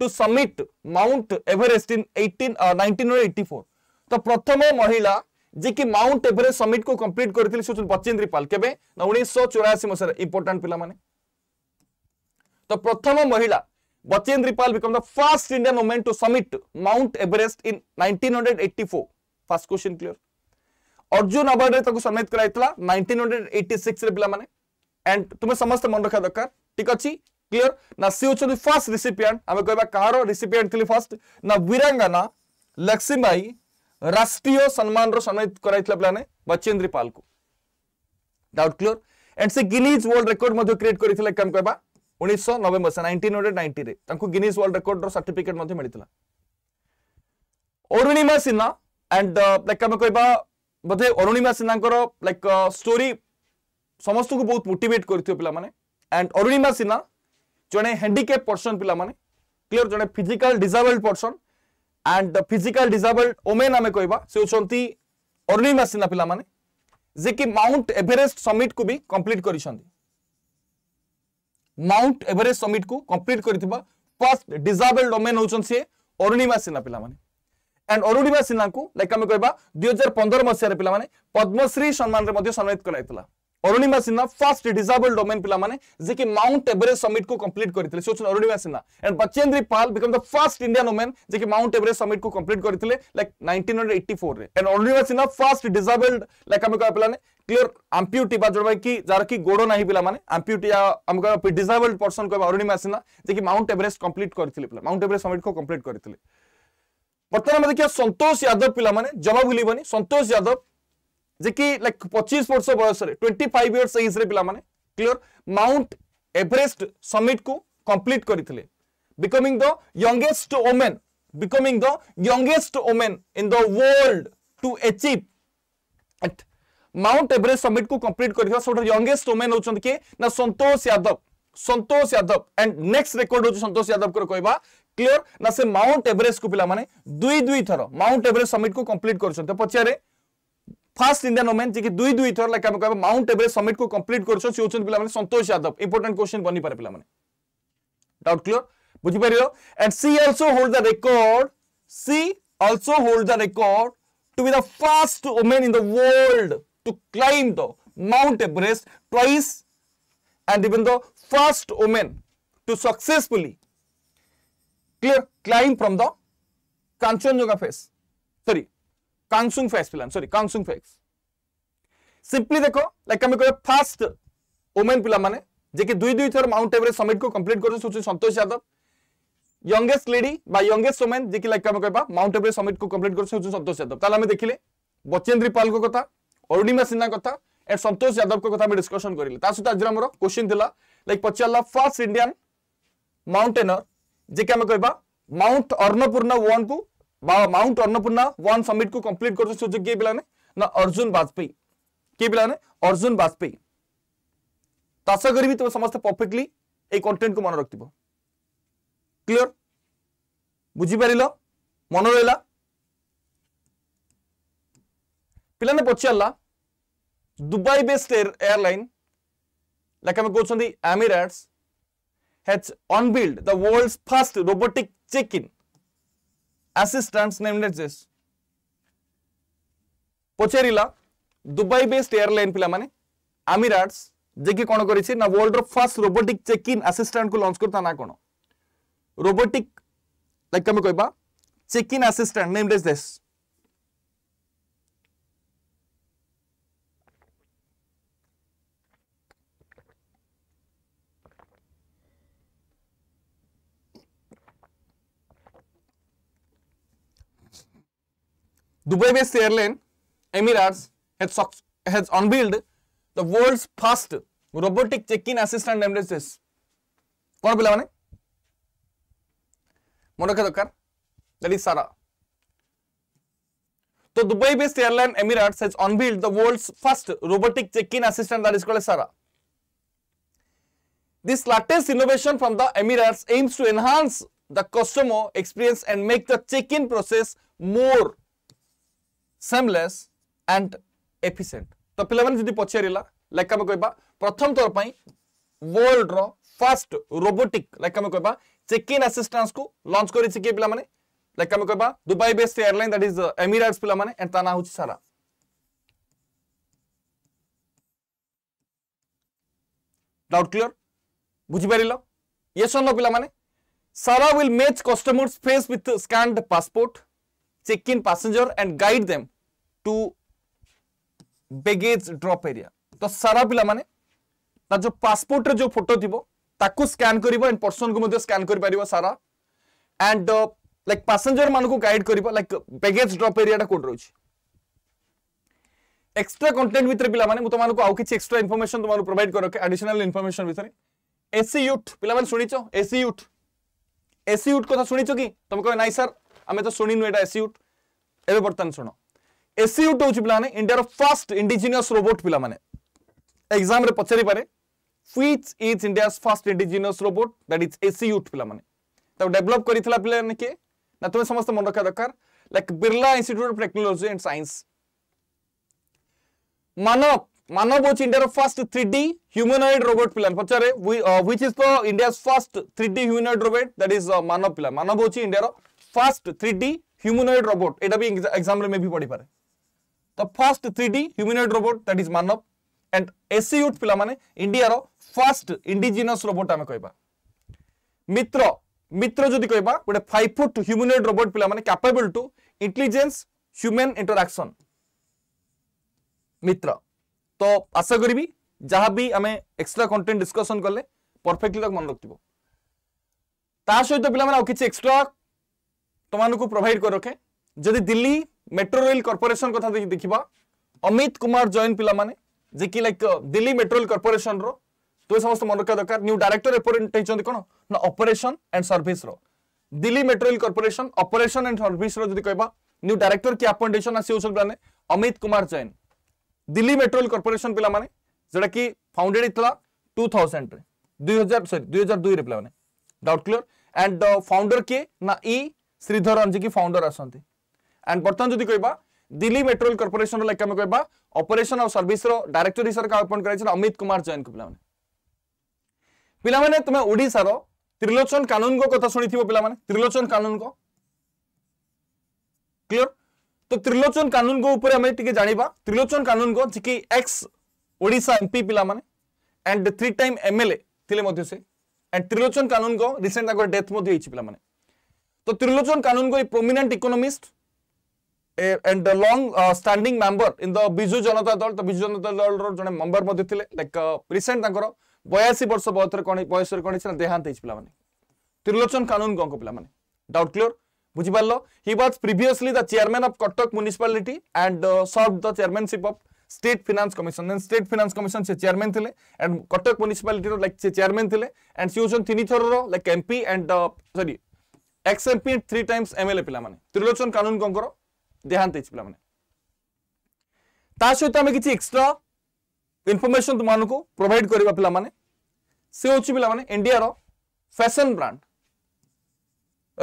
to summit Mount Everest in 18 1984 तो प्रथम महिला जे कि माउंट एवरेस्ट समिट को कंप्लीट करथिले सुच बचेंद्री पाल केबे 1984 मसर इंपोर्टेंट पिला माने तो प्रथम महिला Bachendri Pal become the first Indian woman to summit Mount Everest in 1984 first question clear Arjun award रे तको सम्मानित कराइतला 1986 रे पिला माने एंड तुमे समस्त मन रखा दरकार ठीक अछि क्लीयर ना सी होचोनि फर्स्ट रिसिपिएंट आम कह कहार रिसिपिएंट थी फर्स्ट ना वीरांगना लक्ष्मीबाई राष्ट्रीय सम्मान सम्मानित कराइतला प्लाने पाल को डाउट क्लियर एंड से गिनीज वर्ल्ड रेकर्ड क्रिएट कर मसा Guinness World certificate Arunima Sinha and like आम कह बोधे अरुणिमा सिन्हा लाइक स्टोरी समस्त को बहुत कर एंड अरुणिमा सिन्हा জনে হ্যান্ডিক্যাপ পর্সন পিলামানে ক্লিয়ার জনে physical disabled person and physical disabled women আমি কহবা সে হচ্ছেন অর্ণিমা সিনা পিলামানে যে কি মাউন্ট এভরেস্ট সমিট কু বি কমপ্লিট করেছেন মাউন্ট এভরেস্ট সমিট কু কমপ্লিট করে ফার্স্ট ডিজাবল্ড ওমেন হচ্ছেন সি অরুণিমা সিনা পিলামানে এন্ড অরুণিমা সিনহাঙ্কু লাইক আমি কহবা দুই হাজার পনেরো মশায় পিলামানে পদ্মশ্রী সম্মানের মধ্যে সম্মানিত করা Arunima Sinha first disabled women पिला माने जे कि माउंट एवरेस्ट समिट को कंप्लीट करथिले सोच Arunima Sinha and Bachendri Pal become the first Indian woman जे कि माउंट एवरेस्ट समिट को कंप्लीट करथिले लाइक 1984 रे and Arunima Sinha first disabled like हम कह पिला ने क्लियर एम्प्यूटी बा जड़बाई कि जार कि गोडो नाही पिला माने एम्प्यूटी हम कह डिजेबल पर्सन को अरुणिमा सिन्हा जे कि माउंट एवरेस्ट कंप्लीट करथिले पिला माउंट एवरेस्ट समिट को कंप्लीट करथिले बर्तमान देखिया संतोष यादव पिला माने जमा भूलिबनी संतोष यादव ଯେ କି ଲାଇକ୍ ପଚିଶ ବର୍ଷ ବୟସରେ ଟ୍ୱେଣ୍ଟି पिला माने क्लियर माउंट एवरेस्ट समिट को complete complete becoming the youngest youngest becoming the youngest youngest in the world to to at Mount Everest summit को कंप्लीट कर यंगेस्ट वोमेन होती किए ना Santosh Yadav Santosh Yadav and next record हूँ संतोष यादव को कहवा क्लियर ना से माउंट एवरेस्ट को पिला माने दुई दुई थर माउंट एवरेस्ट समिट को कंप्लीट कर पचारे फास्ट इंडिया नोमेन जी दुई दुई थर लाख कह माउंट एवरेज समिट को कंप्लीट कर सतोष यादव इंपोर्टाट क्वेश्चन बनी पारे पे डाउट क्लियर बुझीपर and she also hold the record she also hold the record to be the first women in the world to climb the Mount Everest twice and even the first women to successfully clear climb from the Kanchenjunga face sorry Kangshung Fest film, sorry, Kansung Fest. Simply देखो, like हमें कह fast woman पिला माने, जे कि दुई दुई थर माउंट एवरेस्ट समिट को कंप्लीट कर सोचे संतोष यादव यंगेस्ट लेडी बा यंगेस्ट जे कि लाइक हम कह माउंट एवरेस्ट समिट को कंप्लीट कर सोचे संतोष यादव ताले हमें देखिले बचेंद्री पाल को कथा अरुणिमा सिन्हा कथा एंड संतोष यादव को कथा में डिस्कशन करले ता सहित आज हमर क्वेश्चन थिला लाइक पचला फर्स्ट इंडियन माउंटेनर जे कि हम कह माउंट अर्णपूर्ण वन को बाबा माउंट अन्नपूर्णा वन समिट को कंप्लीट कर अर्जुन बाजपेयी किए पिला अर्जुन बाजपेयी तो आशा करी तुम समस्त परफेक्टली ये को मन रख क्लीयर बुझीपार मन रहा पे पचारा Dubai based airline like I'm coach on the Emirates has unveiled the world's first robotic assistants named as this পচেরিলা দুবাই বেসড এয়ারলাইন পিলামানে আমিরাটস যে কি কোন করেছে না ওয়ার্ল্ডর first robotic check in assistant কু লঞ্চ করতা না কোন রোবোটিক লাইক আমি কইবা check in assistant named as this Dubai-based airline Emirates has, has unveiled the world's first robotic check-in assistant ambulance. কোন পিলামানে মনে রাখা দরকার দ্যাট ইজ সারা তো Dubai based airline Emirates has unveiled the world's first robotic check in assistant that is called Sara This latest innovation from the Emirates aims to enhance the customer experience and make the check-in process more seamless and efficient तो पे जी पचार like आम कह प्रथम थर पर world rust robotic like आम कह checking आसीस्टान्स को लंच कर लाइक आम कह Dubai based airline that is Emirates पे एंड ता नाँ सारा डाउट क्लियर बुझिपार ये सन्न पे Sara will match customers face with scanned passport check in passenger and guide them to baggage drop area ତ ସାରା ପିଲାମାନେ ତା ଯୋଉ ପାସପୋର୍ଟରେ ଯୋଉ ଫଟୋ ଥିବ ତାକୁ ସ୍କାନ୍ କରିବ ଆଣ୍ଡ ପର୍ସନକୁ ମଧ୍ୟ ସ୍କାନ୍ କରିପାରିବ ସାରା ଆଣ୍ଡ ଲାଇକ୍ ପାସେଞ୍ଜର ମାନଙ୍କୁ ଗାଇଡ୍ କରିବ ଲାଇକ୍ ବେଗେଜ୍ ଡ୍ରପ୍ ଏରିଆଟା କୋଉଠି ରହୁଛି ଏକ୍ସଟ୍ରା କଣ୍ଟେଣ୍ଟ ଭିତରେ ପିଲାମାନେ ମୁଁ ତମମାନଙ୍କୁ ଆଉ କିଛି ଏକ୍ସଟ୍ରା ଇନଫର୍ମେସନ ତମମାନଙ୍କୁ ପ୍ରୋଭାଇଡ୍ କରିରଖେ ଆଡିସନାଲ ଇନଫର୍ମେସନ ଭିତରେ ଏସି ୟୁଟ୍ ପିଲାମାନେ ଶୁଣିଛ ଏସି ୟୁଟ୍ ଏସି ୟୁଟ୍ କଥା ଶୁଣିଛ କି ତମେ କହିବ ନାଇଁ ସାର୍ ଆମେ ତ ଶୁଣିନୁ ଏଇଟା ଏସି ୟୁଟ୍ ଏବେ ବର୍ତ୍ତମାନ ଶୁଣ एसी यूट हूँ पे इंडिया फास्ट इंडिजिनियस रोबोट पे एक्जाम पचारिपे which is India first indigenous robot that is एसी यूट पे डेभलप कर पे किए ना तुम्हें समस्त मन रखा दरकार like Birla institute of technology and science Manav Manav हूँ India first three D humanoid robot पे पचारे which is the India first three D humanoid robot that is Manav पे मानव हूँ India first three D humanoid robot एटा भी एग्जाम में भी पढ़ी पड़े the first 3D humanoid robot that is Manav and SC youth pila mane India first indigenous robot ame koiba मित्र मित्र जदि कहबा गोटे 5 फुट ह्यूमनोइड रोबोट पिला माने capable to intelligence human interaction मित्र तो आशा करी जहाँ भी आम एक्सट्रा कंटेंट डिस्कसन कले परफेक्टली मन रखिब ता सहित तो पे किसी एक्सट्रा तुमको प्रोभाइड कर रखे जदि दिल्ली मेट्रो रेल कर्पोरेसन कथा देखा अमित कुमार जैन पाने जे कि like Delhi Metro Rail Corporation रुमे समस्त मन रखा दरकार न्यू डायरेक्टर एपोरेट होती कौन ना operation and service Delhi Metro Rail Corporation operation and service रही कह न्यू डायरेक्टर की अपॉइंट आसी पाने Amit Kumar Jain Delhi Metro Rail Corporation पाने जोटा कि फाउंडेड होता टू थाउजेंड दुई हजार सरी दुई हजार दुई डाउट क्लीयर एंड फाउंडर किए ना इ श्रीधरन जी की फाउंडर आसती અને બરતાં જોદી કઈબા દિલ્હી મેટ્રો કોર્પોરેશન લાઈક અમે કઈબા ઓપરેશન ઓર સર્વિસરો ડાયરેક્ટરી સરકા ઓપન કરાઈછે અમિત કુમાર જોઈન કુ પલામાને પલામાને તમે ઓડિસારો ત્રિલોચન કાનન કો કથા સુણી થીબો પલામાને ત્રિલોચન કાનન કો ક્લિયર તો ત્રિલોચન કાનન કો ઉપર અમે ટીકે જાણીબા ત્રિલોચન કાનન કો જકે એક્સ ઓડિસા એમપી પલામાને એન્ડ થ્રી ટાઈમ એમએલએ તીલે મધ્ય સે એ ત્રિલોચન કાનન કો રીસેન્ટ અગર ડેથ મોધી હીચી પલામાને તો Trilochan Kanungo prominent economist and the long uh, standing member in the Biju Janata Dal, the Biju Janata Dal ro jone member madhi thile like uh, recent tankaro 82 ବର୍ଷ ବୟସରେ କ'ଣ ବୟସରେ କ'ଣ ହେଇଛି ନା ଦେହାନ୍ତ ହେଇଛି ପିଲାମାନେ ତ୍ରିଲୋଚନ କାନୁନଗୋଙ୍କ ପିଲାମାନେ ଡାଉଟ୍ କ୍ଲିୟର ବୁଝିପାରିଲ he was previously the chairman of Cuttack municipality and serve the chairmanship of state finance commission and state finance commission ସେ ଚେୟାରମ୍ୟାନ୍ ଥିଲେ ଆଣ୍ଡ କଟକ ମ୍ୟୁନିସିପାଲିଟିର ଲାଇକ୍ ସେ ଚେୟାରମ୍ୟାନ୍ ଥିଲେ ଆଣ୍ଡ ସେ ହେଉଛନ୍ତି ତିନି ଥରର like MP and sorry ex MP three times MLA ପିଲାମାନେ ତ୍ରିଲୋଚନ କାନୁନଗୋଙ୍କର ध्यान ଦେଇଛି ପିଲାମାନେ ତା ସହିତ ଆମେ କିଛି ଏକ୍ସଟ୍ରା ଇନଫର୍ମେସନ୍ ତୁମମାନଙ୍କୁ ପ୍ରୋଭାଇଡ଼ କରିବା ପିଲାମାନେ ସେ ହେଉଛି ପିଲାମାନେ ଇଣ୍ଡିଆର ଫ୍ୟାସନ୍ ବ୍ରାଣ୍ଡ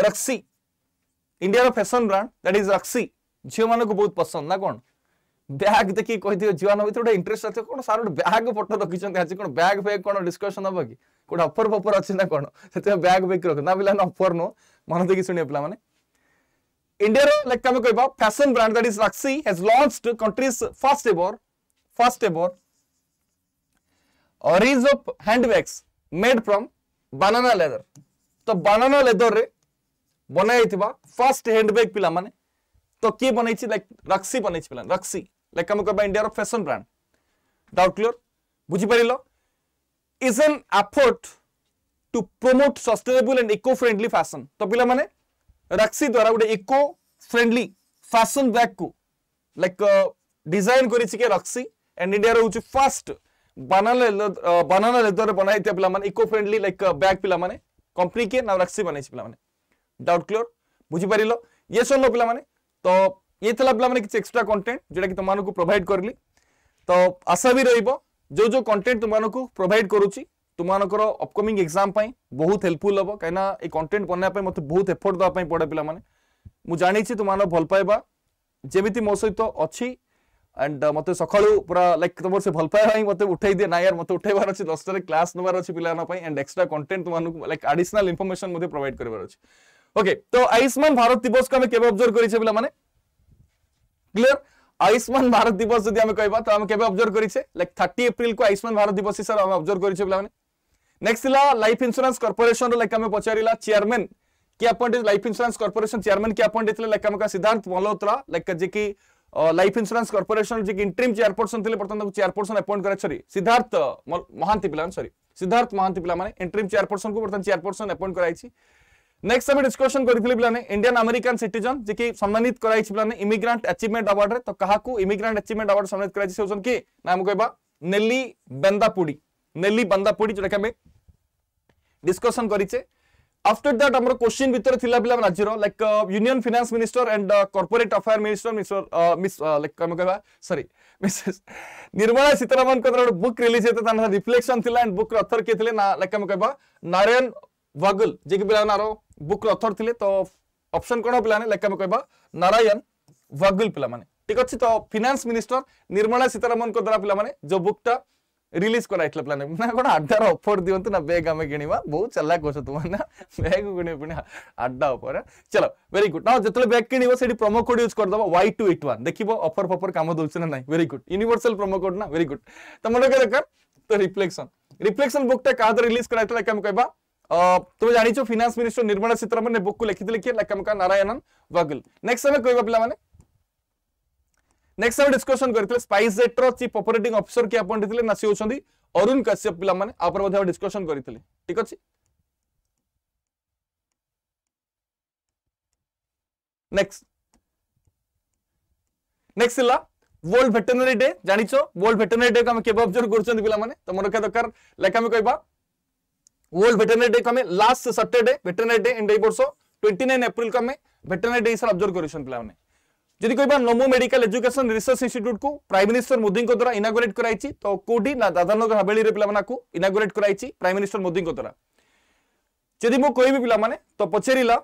ରକ୍ସି ଇଣ୍ଡିଆର fashion brand that is Raxi ଝିଅମାନଙ୍କୁ ବହୁତ ପସନ୍ଦ ନା କ'ଣ ବ୍ୟାଗ୍ ଦେଖିକି କହିଥିବ ଝିଅମାନଙ୍କ ଭିତରେ ଗୋଟେ ଇଣ୍ଟରେଷ୍ଟ ଅଛି କ'ଣ ସାର୍ ଗୋଟେ ବ୍ୟାଗ୍ ଫଟୋ ରଖିଛନ୍ତି ଆଜି କ'ଣ ବ୍ୟାଗ୍ ଫ୍ୟାଗ୍ କ'ଣ ଡିସ୍କସନ୍ ହବ କି ଗୋଟେ ଅଫର୍ ଫଫର୍ ଅଛି ନା କ'ଣ ସେଥିପାଇଁ ବ୍ୟାଗ୍ ବେଗ୍ ରଖ ନା ପିଲାମାନେ ଅଫର୍ ନୁହଁ ମନ ଦେଇକି ଶୁଣିବେ ପିଲାମାନେ India like Kamakaiba, fashion brand that is Raxi has launched country's first ever, first ever range of handbags made from banana leather. तो banana leather रे बनाया first handbag पिला माने तो किए बनाई लाइक रक्सी बनाई पिला रक्सी लाइक आम कह India fashion brand doubt clear बुझीपार is an effort to promote sustainable and eco friendly fashion तो पे রাক্সি দ্বারা গোটে ইকো ফ্রেন্ডলি ফ্যাশন ব্যাগকু লাইক ডিজাইন করেছি কি রাক্সি এন্ড ইন্ডিয়ার হচ্ছে ফার্স্ট বানানা বানানা লেদর বনাই পিলামানে ইকো ফ্রেন্ডলি লাইক ব্যাগ পিলামানে কম্পানি কিয়ে না রাক্সি বানাইছি পিলামানে ডাউট ক্লিয়ার বুঝিপারিল ইয়ে সরল পিলামানে তো ইয়ে লা পিলামানে কিছু এক্সট্রা কন্টেন্ট যেটা কি তোমাকে প্রোভাইড করলি তো আশা বি রহব যে যে কন্টেন্ট তোমাকে প্রোভাইড করুছি তোমার অপকমিং এক্সাম পাই বহুত হেল্পফুল হব কিনা এই কন্টেন্ট বনাইয়া মতো বহুত এফোর্ট দেওয়া পড়ে পিলা মানে মু জানিছি তোমার ভাল পাইবা যেমিতি মো সহিত অছি এন্ড মতো সকাল পুরা লাইক তোমার সে ভাল পাইবা মতো উঠাই দিয়ে না ইয়ার মতো উঠাইবার অছি দশটার ক্লাস নেবার অছি পিলা পাই এন্ড এক্সট্রা কন্টেন্ট তোমাদের লাইক আডিশনাল ইনফরমেশন মধ্যে প্রোভাইড করবার অছি ওকে তো আয়ুষ্মান ভারত দিবস আমি কেবে অবজর্ভ করেছে পিলা মানে ক্লিয়ার আয়ুষ্মান ভারত দিবস যদি আমি কইবা তো আমি কেবে অবজর্ভ করেছে লাইক থার্টি এপ্রিল কু আয়ুষ্মান ভারত দিবস হিসাবে আমি অবজর্ভ করেছে পিলা মানে नेक्स्ट ला लाइफ इंश्योरेंस कॉर्पोरेशन रो लेखा में पचारा चेयरमैन किए appoint Life Insurance Corporation chairman किए अपॉइंट इतले लेखा में तो सिद्धार्थ मल्होत्रा लाइक जे की लाइफ इंश्योरेंस कॉर्पोरेशन जे की इंटरिम चेयरपर्सन थे बर्तमान चेयरपर्सन अपॉइंट करे सॉरी सिद्धार्थ महांती पिला सॉरी सिद्धार्थ महांती पिला माने इंटरिम चेयरपर्सन को बर्तमान चेयरपर्सन अपॉइंट कराई छी नेक्स्ट आम डिस्कसन करी ने इंडियन अमेरिकन सिटीजन जे की सम्मानित कराई छी पिला ने इमिग्रेंट अचीवमेंट अवार्ड रे तो कहा को इमिग्रेंट अचीवमेंट अवार्ड सम्मानित कराई से हूँ की नाम हम नेली बंदापुडी नेली बंदापुड़ी जोटा कि ডিসকসন করিছে আফটার দ্যাট আমার কোশ্চিন ভিতরে লা পিলা আজির like union finance minister and corporate affair minister mister miss like আমি কহবা সরি মিসেস নির্মলা সীতারামনক গোটে বুক রিলিজ হয়েছে তার রিফ্লেকশন লা এন্ড বুক অথর কি লে লাইক আমি কহবা নারায়ণ ভাগুল যে কি পিলা আরো বুক অথর লে তো অপশন কোণ পিলা লাইক আমি কহবা নারায়ণ ভাগুল পিলা ঠিক আছে তো ফিনান্স মিনিষ্টর নির্মলা সীতারামনক দ্বারা পিলা যে বুকটা रिलीज कर अड्डार अफर दिवत ना बेग आम कि बहुत चलना कौश तुम ना बेग कि अड्डा अफर चलो वेरी गुड ना जितने बैग किणी प्रमो कोड यूज करदे वाई टू एट वन देख अफर फफर कम दूसरे ना ना very good universal promo code ना वेरी गुड तुम लोग दरकार तो रिफ्लेक्शन रिफ्लेक्शन बुक टा क्या रिलीज कर तुम जानो फिनान्स मिनिस्टर निर्मला सीतारमण ने बुक को लिखी थी लिखिए नारायणन वगुल नेक्स्ट समय कह पे नेक्स्ट आम डिस्कसन करते स्पाइस जेट्र चीफ ऑपरेटिंग अफिसर किए अपॉइंट थे ना सी होती अरुण कश्यप पिला पाने आप डिस्कसन करते तो ठीक अच्छे नेक्स्ट नेक्स्ट है वर्ल्ड भेटेनरी डे जान वर्ल्ड भेटेनरी डे को केवे ऑब्जर्व कर पाने तो मन रखा दरकार लाइक आम कह वर्ल्ड भेटेनरी डे को last Saturday veterinary day in वर्ष ट्वेंटी नाइन एप्रिल को भेटेनरी डे हिसाब ऑब्जर्व कर पाने যদি কহবা Namo medical education research institute কু প্রাইম মিনিষ্টর মোদীঙ্ দ্বারা ইনাগোরেট করাইছি তো কোটি না দাদানগর হাবেলি পিলামানকু ইনাগোরেট করাইছি প্রাইম মিনিষ্টর মোদীঙ্ দ্বারা যদি মু কইবি পিলামানে তো পচারিলা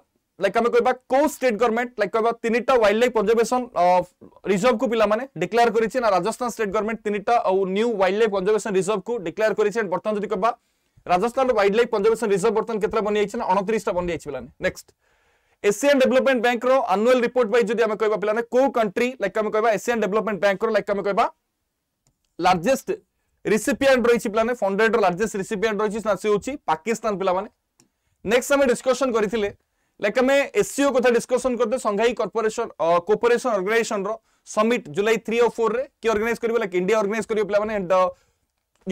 লাইক আমি কইবা কো স্টেট গভর্নমেন্ট লাইক কইবা তিনিটা ওয়াইল্ড লাইফ কনজারভেশন রিজর্ভ কু পিলামানে ডিক্লেয়ার করেছে না রাজস্থান স্টেট গভর্নমেন্ট তিনিটা আউ new wild life conservation reserve কু ডিক্লেয়ার করেছে বর্তমান যদি কইবা Rajasthan wild life conservation reserve বর্তমান কেতটা বনি যাইছে না 29টা বনি যাইছে পিলানে নেক্সট ଏସିଆନ୍ ଡେଭଲପମେଣ୍ଟ ବ୍ୟାଙ୍କର ଆନୁଆଲ ରିପୋର୍ଟ ପାଇଁ ଯଦି ଆମେ କହିବା ପିଲାମାନେ କୋଉ କଣ୍ଟ୍ରି ଲାଇକ୍ ଆମେ କହିବା ଏସିଆନ୍ ଡେଭଲପମେଣ୍ଟ ବ୍ୟାଙ୍କର ଲାଇକ୍ ଆମେ କହିବା ଲାର୍ଜେଷ୍ଟ ରିସିପିଆଣ୍ଟ ରହିଛି ପିଲାମାନେ ଫଣ୍ଡେଡର ଲାର୍ଜେଷ୍ଟ ରିସିପିଆଣ୍ଟ ରହିଛି ସେ ହେଉଛି ପାକିସ୍ତାନ ପିଲାମାନେ ନେକ୍ସଟ ଆମେ ଡିସ୍କସନ କରିଥିଲେ ଲାଇକ୍ ଆମେ ଏସିଓ କଥା ଡିସ୍କସନ କରିଥିଲେ ସଂଘାଇ କର୍ପୋରେସନ କୋପରେସନ ଅର୍ଗାନାଇଜେସନର ସମିଟ୍ ଜୁଲାଇ ଥ୍ରୀ ଓ ଫୋର୍ରେ କିଏ ଅର୍ଗାନାଇଜ କରିବ ଲାଇକ୍ ଇଣ୍ଡିଆ ଅର୍ଗାନାଇଜ କରିବ ପିଲାମାନେ ଆଣ୍ଡ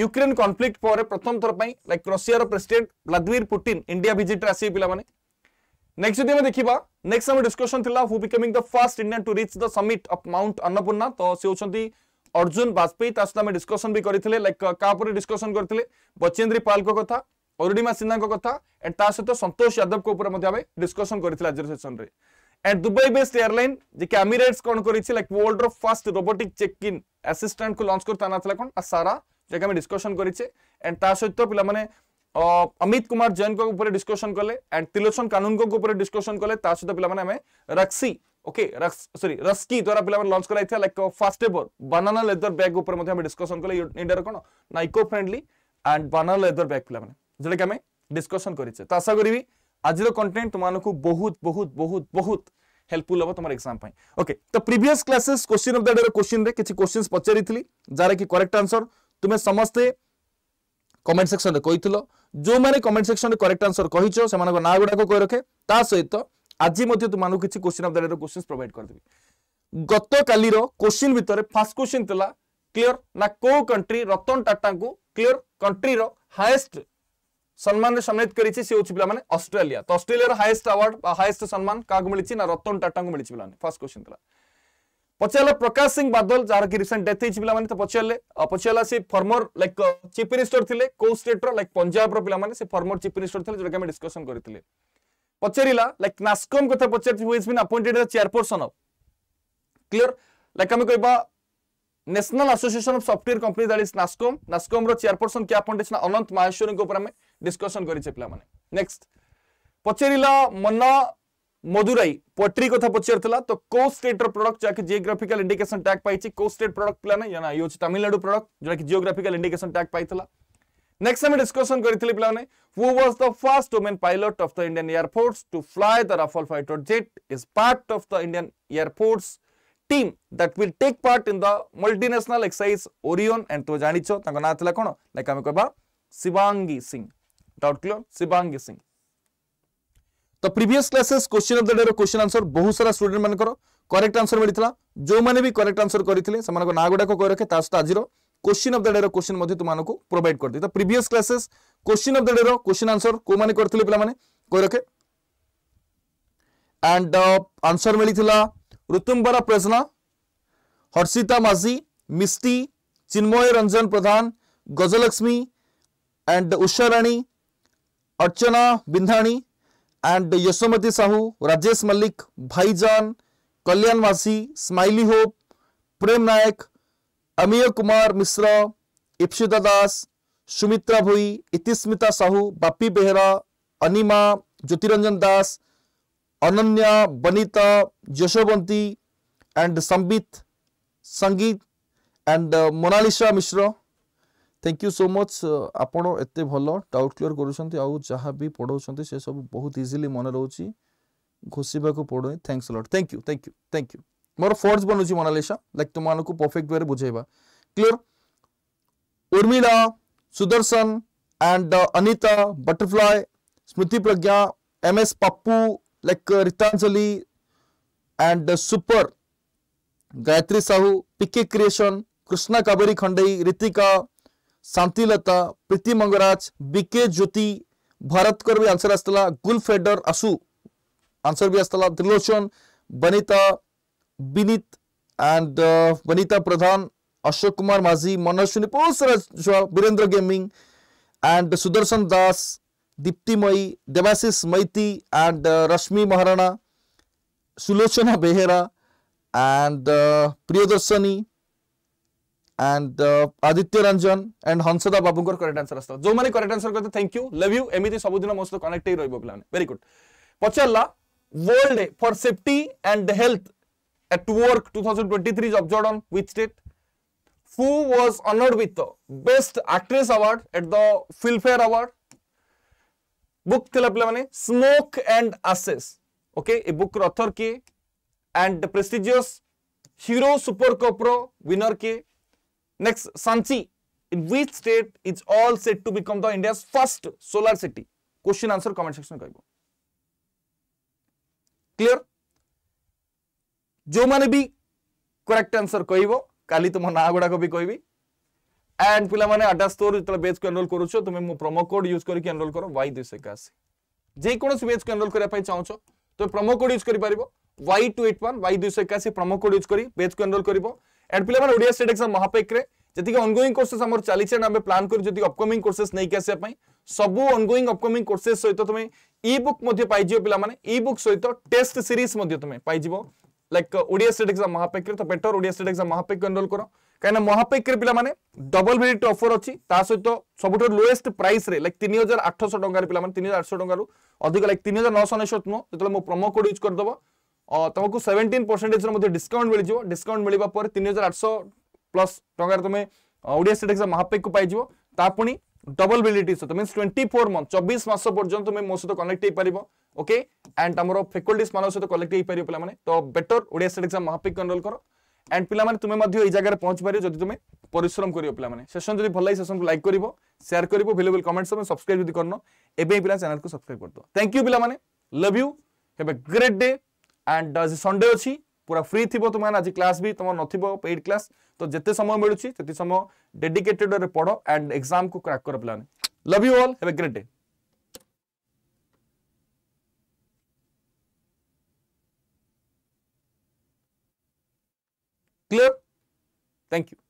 ୟୁକ୍ରେନ କନଫ୍ଲିକ୍ଟ ପରେ ପ୍ରଥମ ଥର ପାଇଁ ଲାଇକ୍ ରଷିଆର ପ୍ରେସିଡେଣ୍ଟ ଭ୍ଲାଦିମିର ପୁଟିନ ଇଣ୍ଡିଆ ଭିଜିଟ୍ରେ ଆସିବେ ପିଲାମାନେ নেক্সট যদি আমি দেখিবা নেক্সট আমার ডিসকসন লা who becoming the first Indian to reach the summit of mount Annapurna তো সে হচ্ছে অর্জুন বাজপেয়ী তা সহ আমি ডিসকসন বি করে লাইক কাপরে ডিসকসন করে বচেন্দ্রী পাল কথা অরুণিমা সিনহা কথা এন্ড তা সহ সন্তোষ যাদব উপরে আমি ডিসকসন করে আজ সেসনরে এন্ড দুবাই বেসড এয়ারলাইন যে কি আমিরেটস কোন করেছে লাইক ওয়ার্ল্ড র first robotic check in assistant কু লঞ্চ করতে আনা কোন সারা যেটা আমি ডিসকসন করেছে এন্ড তা সহ পিলা মানে अमित कुमार जैन को डिस्कशन कले एंड तिलोचन कानून को कले सहित पिला रक्सी ओके रक्स रस्की द्वारा पिला माने launch like first ever banana leather bag ऊपर मध्ये कले इंडिया कोन ना eco friendly and banana leather bag पिला माने कि हमें डिस्कशन करिसे तो आशा करबी आज कंटेन्ट तुमन बहुत बहुत बहुत बहुत हेल्पफुल हम तुम एक्जाम ओके तो previous classes question of the day question किसी क्वेश्चन पचारि जारा कि करेक्ट आंसर तुम्हें समस्ते কমেন্ট সেকশনে কইল যে কমেন্ট সেকশনে করেক্ট আনসর কইছ সে না গুড়া কই রখে তা সহিত আজি তুমানু কিছু question of the day question provide করদেবি গতকালির কোশ্চিন ভিতরে ফার্স্ট কোশ্চিন লা ক্লিয়র না কো কন্ট্রি রতন টাটা কু ক্লিয়র কন্ট্রির হাইয়েস্ট সম্মানের সম্মানিত করেছে সে হচ্ছে পিলামানে অস্ট্রেলিয়া তো অস্ট্রেলিয়ার হাইয়েস্ট আওয়ার্ড বা হাইয়েস্ট সম্মান কাকে মিছে না রতন টাটা মিছে পিলামানে ফার্স্ট কোশ্চিন লা ପଚାରିଲା ପ୍ରକାଶ ସିଂ ବାଦଲ ଯାହାକି ରିସେଣ୍ଟ ଡେଥ୍ ହେଇଛି ପିଲାମାନେ ତ ପଚାରିଲେ ପଚାରିଲା ସେ ଫର୍ମର ଲାଇକ୍ ଚିଫ୍ ମିନିଷ୍ଟର ଥିଲେ କୋଉ ଷ୍ଟେଟ୍ର ଲାଇକ୍ ପଞ୍ଜାବର ପିଲାମାନେ ସେ ଫର୍ମର ଚିଫ୍ ମିନିଷ୍ଟର ଥିଲେ ଯୋଉଟାକି ଆମେ ଡିସ୍କସନ୍ କରିଥିଲେ ପଚାରିଲା ଲାଇକ୍ ନାସ୍କମ୍ କଥା ପଚାରିଛି who is been appointed chairperson of clear like ଆମେ କହିବା national association of software company that is NASSCOM ନାସ୍କମ୍ର ଚେୟାରପର୍ସନ୍ କିଏ ଆପଏଣ୍ଟ ହେଇଛି ନା ଅନନ୍ତ ମାହେଶ୍ୱରୀଙ୍କ ଉପରେ ଆମେ ଡିସ୍କସନ୍ କରିଛେ ପିଲାମାନେ ନେକ୍ସଟ ପଚାରିଲା ମନ୍ନା मदुराई पटरी कथा पचार तो को स्टेट रडक्ट जहाँ जिओग्राफिकल इंडिकेसन टैग पाई को स्टेट प्रडक्ट ये तमिलनाडु प्रडक्ट जो जिओग्राफिकल जियोग्राफिकाल इंडिकेसन टैग पाई नेक्स्ट आम डिस्कसन करी पे who was the first women pilot of the Indian air force to fly the Rafale fighter jet is part of the Indian air force team that will take part in the multinational exercise Orion and तो जानिछ तांको ना थिला कोन like हम कहबा Shivangi Singh doubt clear Shivangi Singh तो previous classes question of the day रो क्वेश्चन आंसर बहुत सारा स्टूडेंट मानकर करेक्ट आंसर मिलता जो मैंने भी करेक्ट आंसर करते ना गुड़ाक कह रखे सहित आज question of the day question तुमको प्रोवाइड करदी तो previous classes question of the day question answer को मैंने करते पे कही रखे एंड आंसर uh, मिलता ऋतुम्बरा Prajna Harshita Majhi Misty Chinmay Ranjan Pradhan Gajalakshmi and Usha Rani Archana Bindhani and Yashomati Sahu Rajesh Mallick Bhaijaan Kalyan Kalyanvasi smiley hope Prem Nayak Amiya Kumar Mishra Ipsita Das Sumitra Bhoi Itismita Sahu Bapi Behera Anima Jyotiranjan Das Ananya Banita Yashowanti and Sambit Sangeet and Monalisa Mishra thank you so much आपण एत भल डाउट क्लीयर करोचंत से सब बहुत इजिली मन रोच घोषाक पड़ो थैंक्स लट thank you thank you thank you more फर्ज बनू मनालीसा लाइक तुमको परफेक्ट वे बुझेगा clear Urmila Sudarshan and Anita butterfly Smriti Pragya M S Pappu like Ritanjali and super Gayatri Sahu PK creation Krishna Kaveri Khandai Ritika Shantilata Preeti Mangaraj BK Jyoti Bharatkar भी आंसर आसला गुल फेडर आसु आंसर भी आसला त्रिलोचन बनिता विनीत एंड uh, बनीता प्रधान अशोक कुमार माझी मनस्विनी बहुत सारा जो वीरेंद्र गेमिंग एंड सुदर्शन दास दीप्ति मई Debashish Maity and uh, Rashmi Maharana Sulochana Behera and uh, Priyadarshini and uh, Aditya Ranjan and Hansada Babunkar correct answer asta. जो माने correct answer करते thank you love you एमिति सब दिन मोस्ट कनेक्ट हे रहबो पिलाने very good पचला world day for safety and health at work 2023 is observed on which state who was honored with the best actress award at the filmfare award book थिला पिला माने smoke and ashes okay A book author के and prestigious hero super cup row winner के Next, Sanchi. In which state is all said to become the India's first solar city? Question answer comment section कहिबो. Clear? जो माने भी correct answer कहिबो काली तुम ना गुडा को भी कहबी एंड पिला माने 28 तोर जतले बेच को एनरोल करूछो तुमे मो प्रोमो कोड यूज करके एनरोल करो y281 जे कोनोसी बेच को एनरोल करै पई चाहछो तो प्रोमो कोड यूज करि परबो y281 y281 promo code use करी बेच को एनरोल करबो एंड पे ओडिया स्टेट एग्जाम महापेक रे ଯେତିକି ଅନଗୋଇଂ କୋର୍ସେସ୍ ଆମର ଚାଲିଛି ଆଣ୍ଡ ଆମେ ପ୍ଲାନ୍ କରି ଯଦି ଅପକମିଂ କୋର୍ସେସ୍ ନେଇକି ଆସିବା ପାଇଁ ସବୁ ଅନଗୋଇଂ ଅପକମିଂ କୋର୍ସେସ୍ ସହିତ ତୁମେ ଇ ବୁକ୍ ମଧ୍ୟ ପାଇଯିବ ପିଲାମାନେ ଇ ବୁକ୍ ସହିତ ଟେଷ୍ଟ ସିରିଜ୍ ମଧ୍ୟ ତୁମେ ପାଇଯିବ ଲାଇକ୍ ଓଡ଼ିଆ ଷ୍ଟେଟ୍ ଏକ୍ସାମ୍ ମହାପେକରେ ତ better Odia state exam Mahapack enrol କର କାହିଁକିନା ମହାପେକରେ ପିଲାମାନେ ଡବଲ ଭେରିଟ୍ ଅଫର୍ ଅଛି ତା ସହିତ ସବୁଠାରୁ ଲୋଏଷ୍ଟ ପ୍ରାଇସ୍ରେ ଲାଇକ୍ ତିନି ହଜାର ଆଠଶହ ଟଙ୍କାରେ ପିଲାମାନେ ତିନି ହଜାର ଆଠଶହ ଟଙ୍କାରୁ ଅଧିକ ଲାଇକ୍ ତିନି ହଜାର ନଅଶହ ଅନେଶ୍ୱତ ନୁହଁ ଯେତେବେଳେ ମୋ ପ୍ରମୋ କୋଡ୍ ୟୁଜ୍ କରିଦେବ तुमको सेवेन्टीन परसेंटेज डिस्काउंट मिल जाए डिस्काउंट मिलवा पर तीन हजार आठ प्लस टकर तुम ओडिया स्टेट एक्जाम महापेक को पाइज पुणी डबल बिलिटी सहित मीन ट्वेंटी फोर मंथ चौबीस मस पर्यटन तुम मो सहित कनेक्ट हो पार ओके एंड आम फैकल्ट मान सहित कलेक्ट हो पार पे तो better Odia state exam Mahapack को कर एंड पे तुम ये जगह पहुंच पार जब तुम परिश्रम कर पे सेसन जब भल लगे सेसन को लाइक कर सेयार कर भैलुबल कमेंट्स सब्सक्राइब जब करन पे चैनल को सब्सक्राइब कर दो थैंक यू पे love you have a great day and Sunday अच्छी पूरा फ्री थी तुम्हें आज क्लास भी तुम नेड क्लास तो जिते समय मिलू समय डेडिकेटेड पढ़ एंड एग्जाम को क्राक कर पाने love you all have a great day clear thank you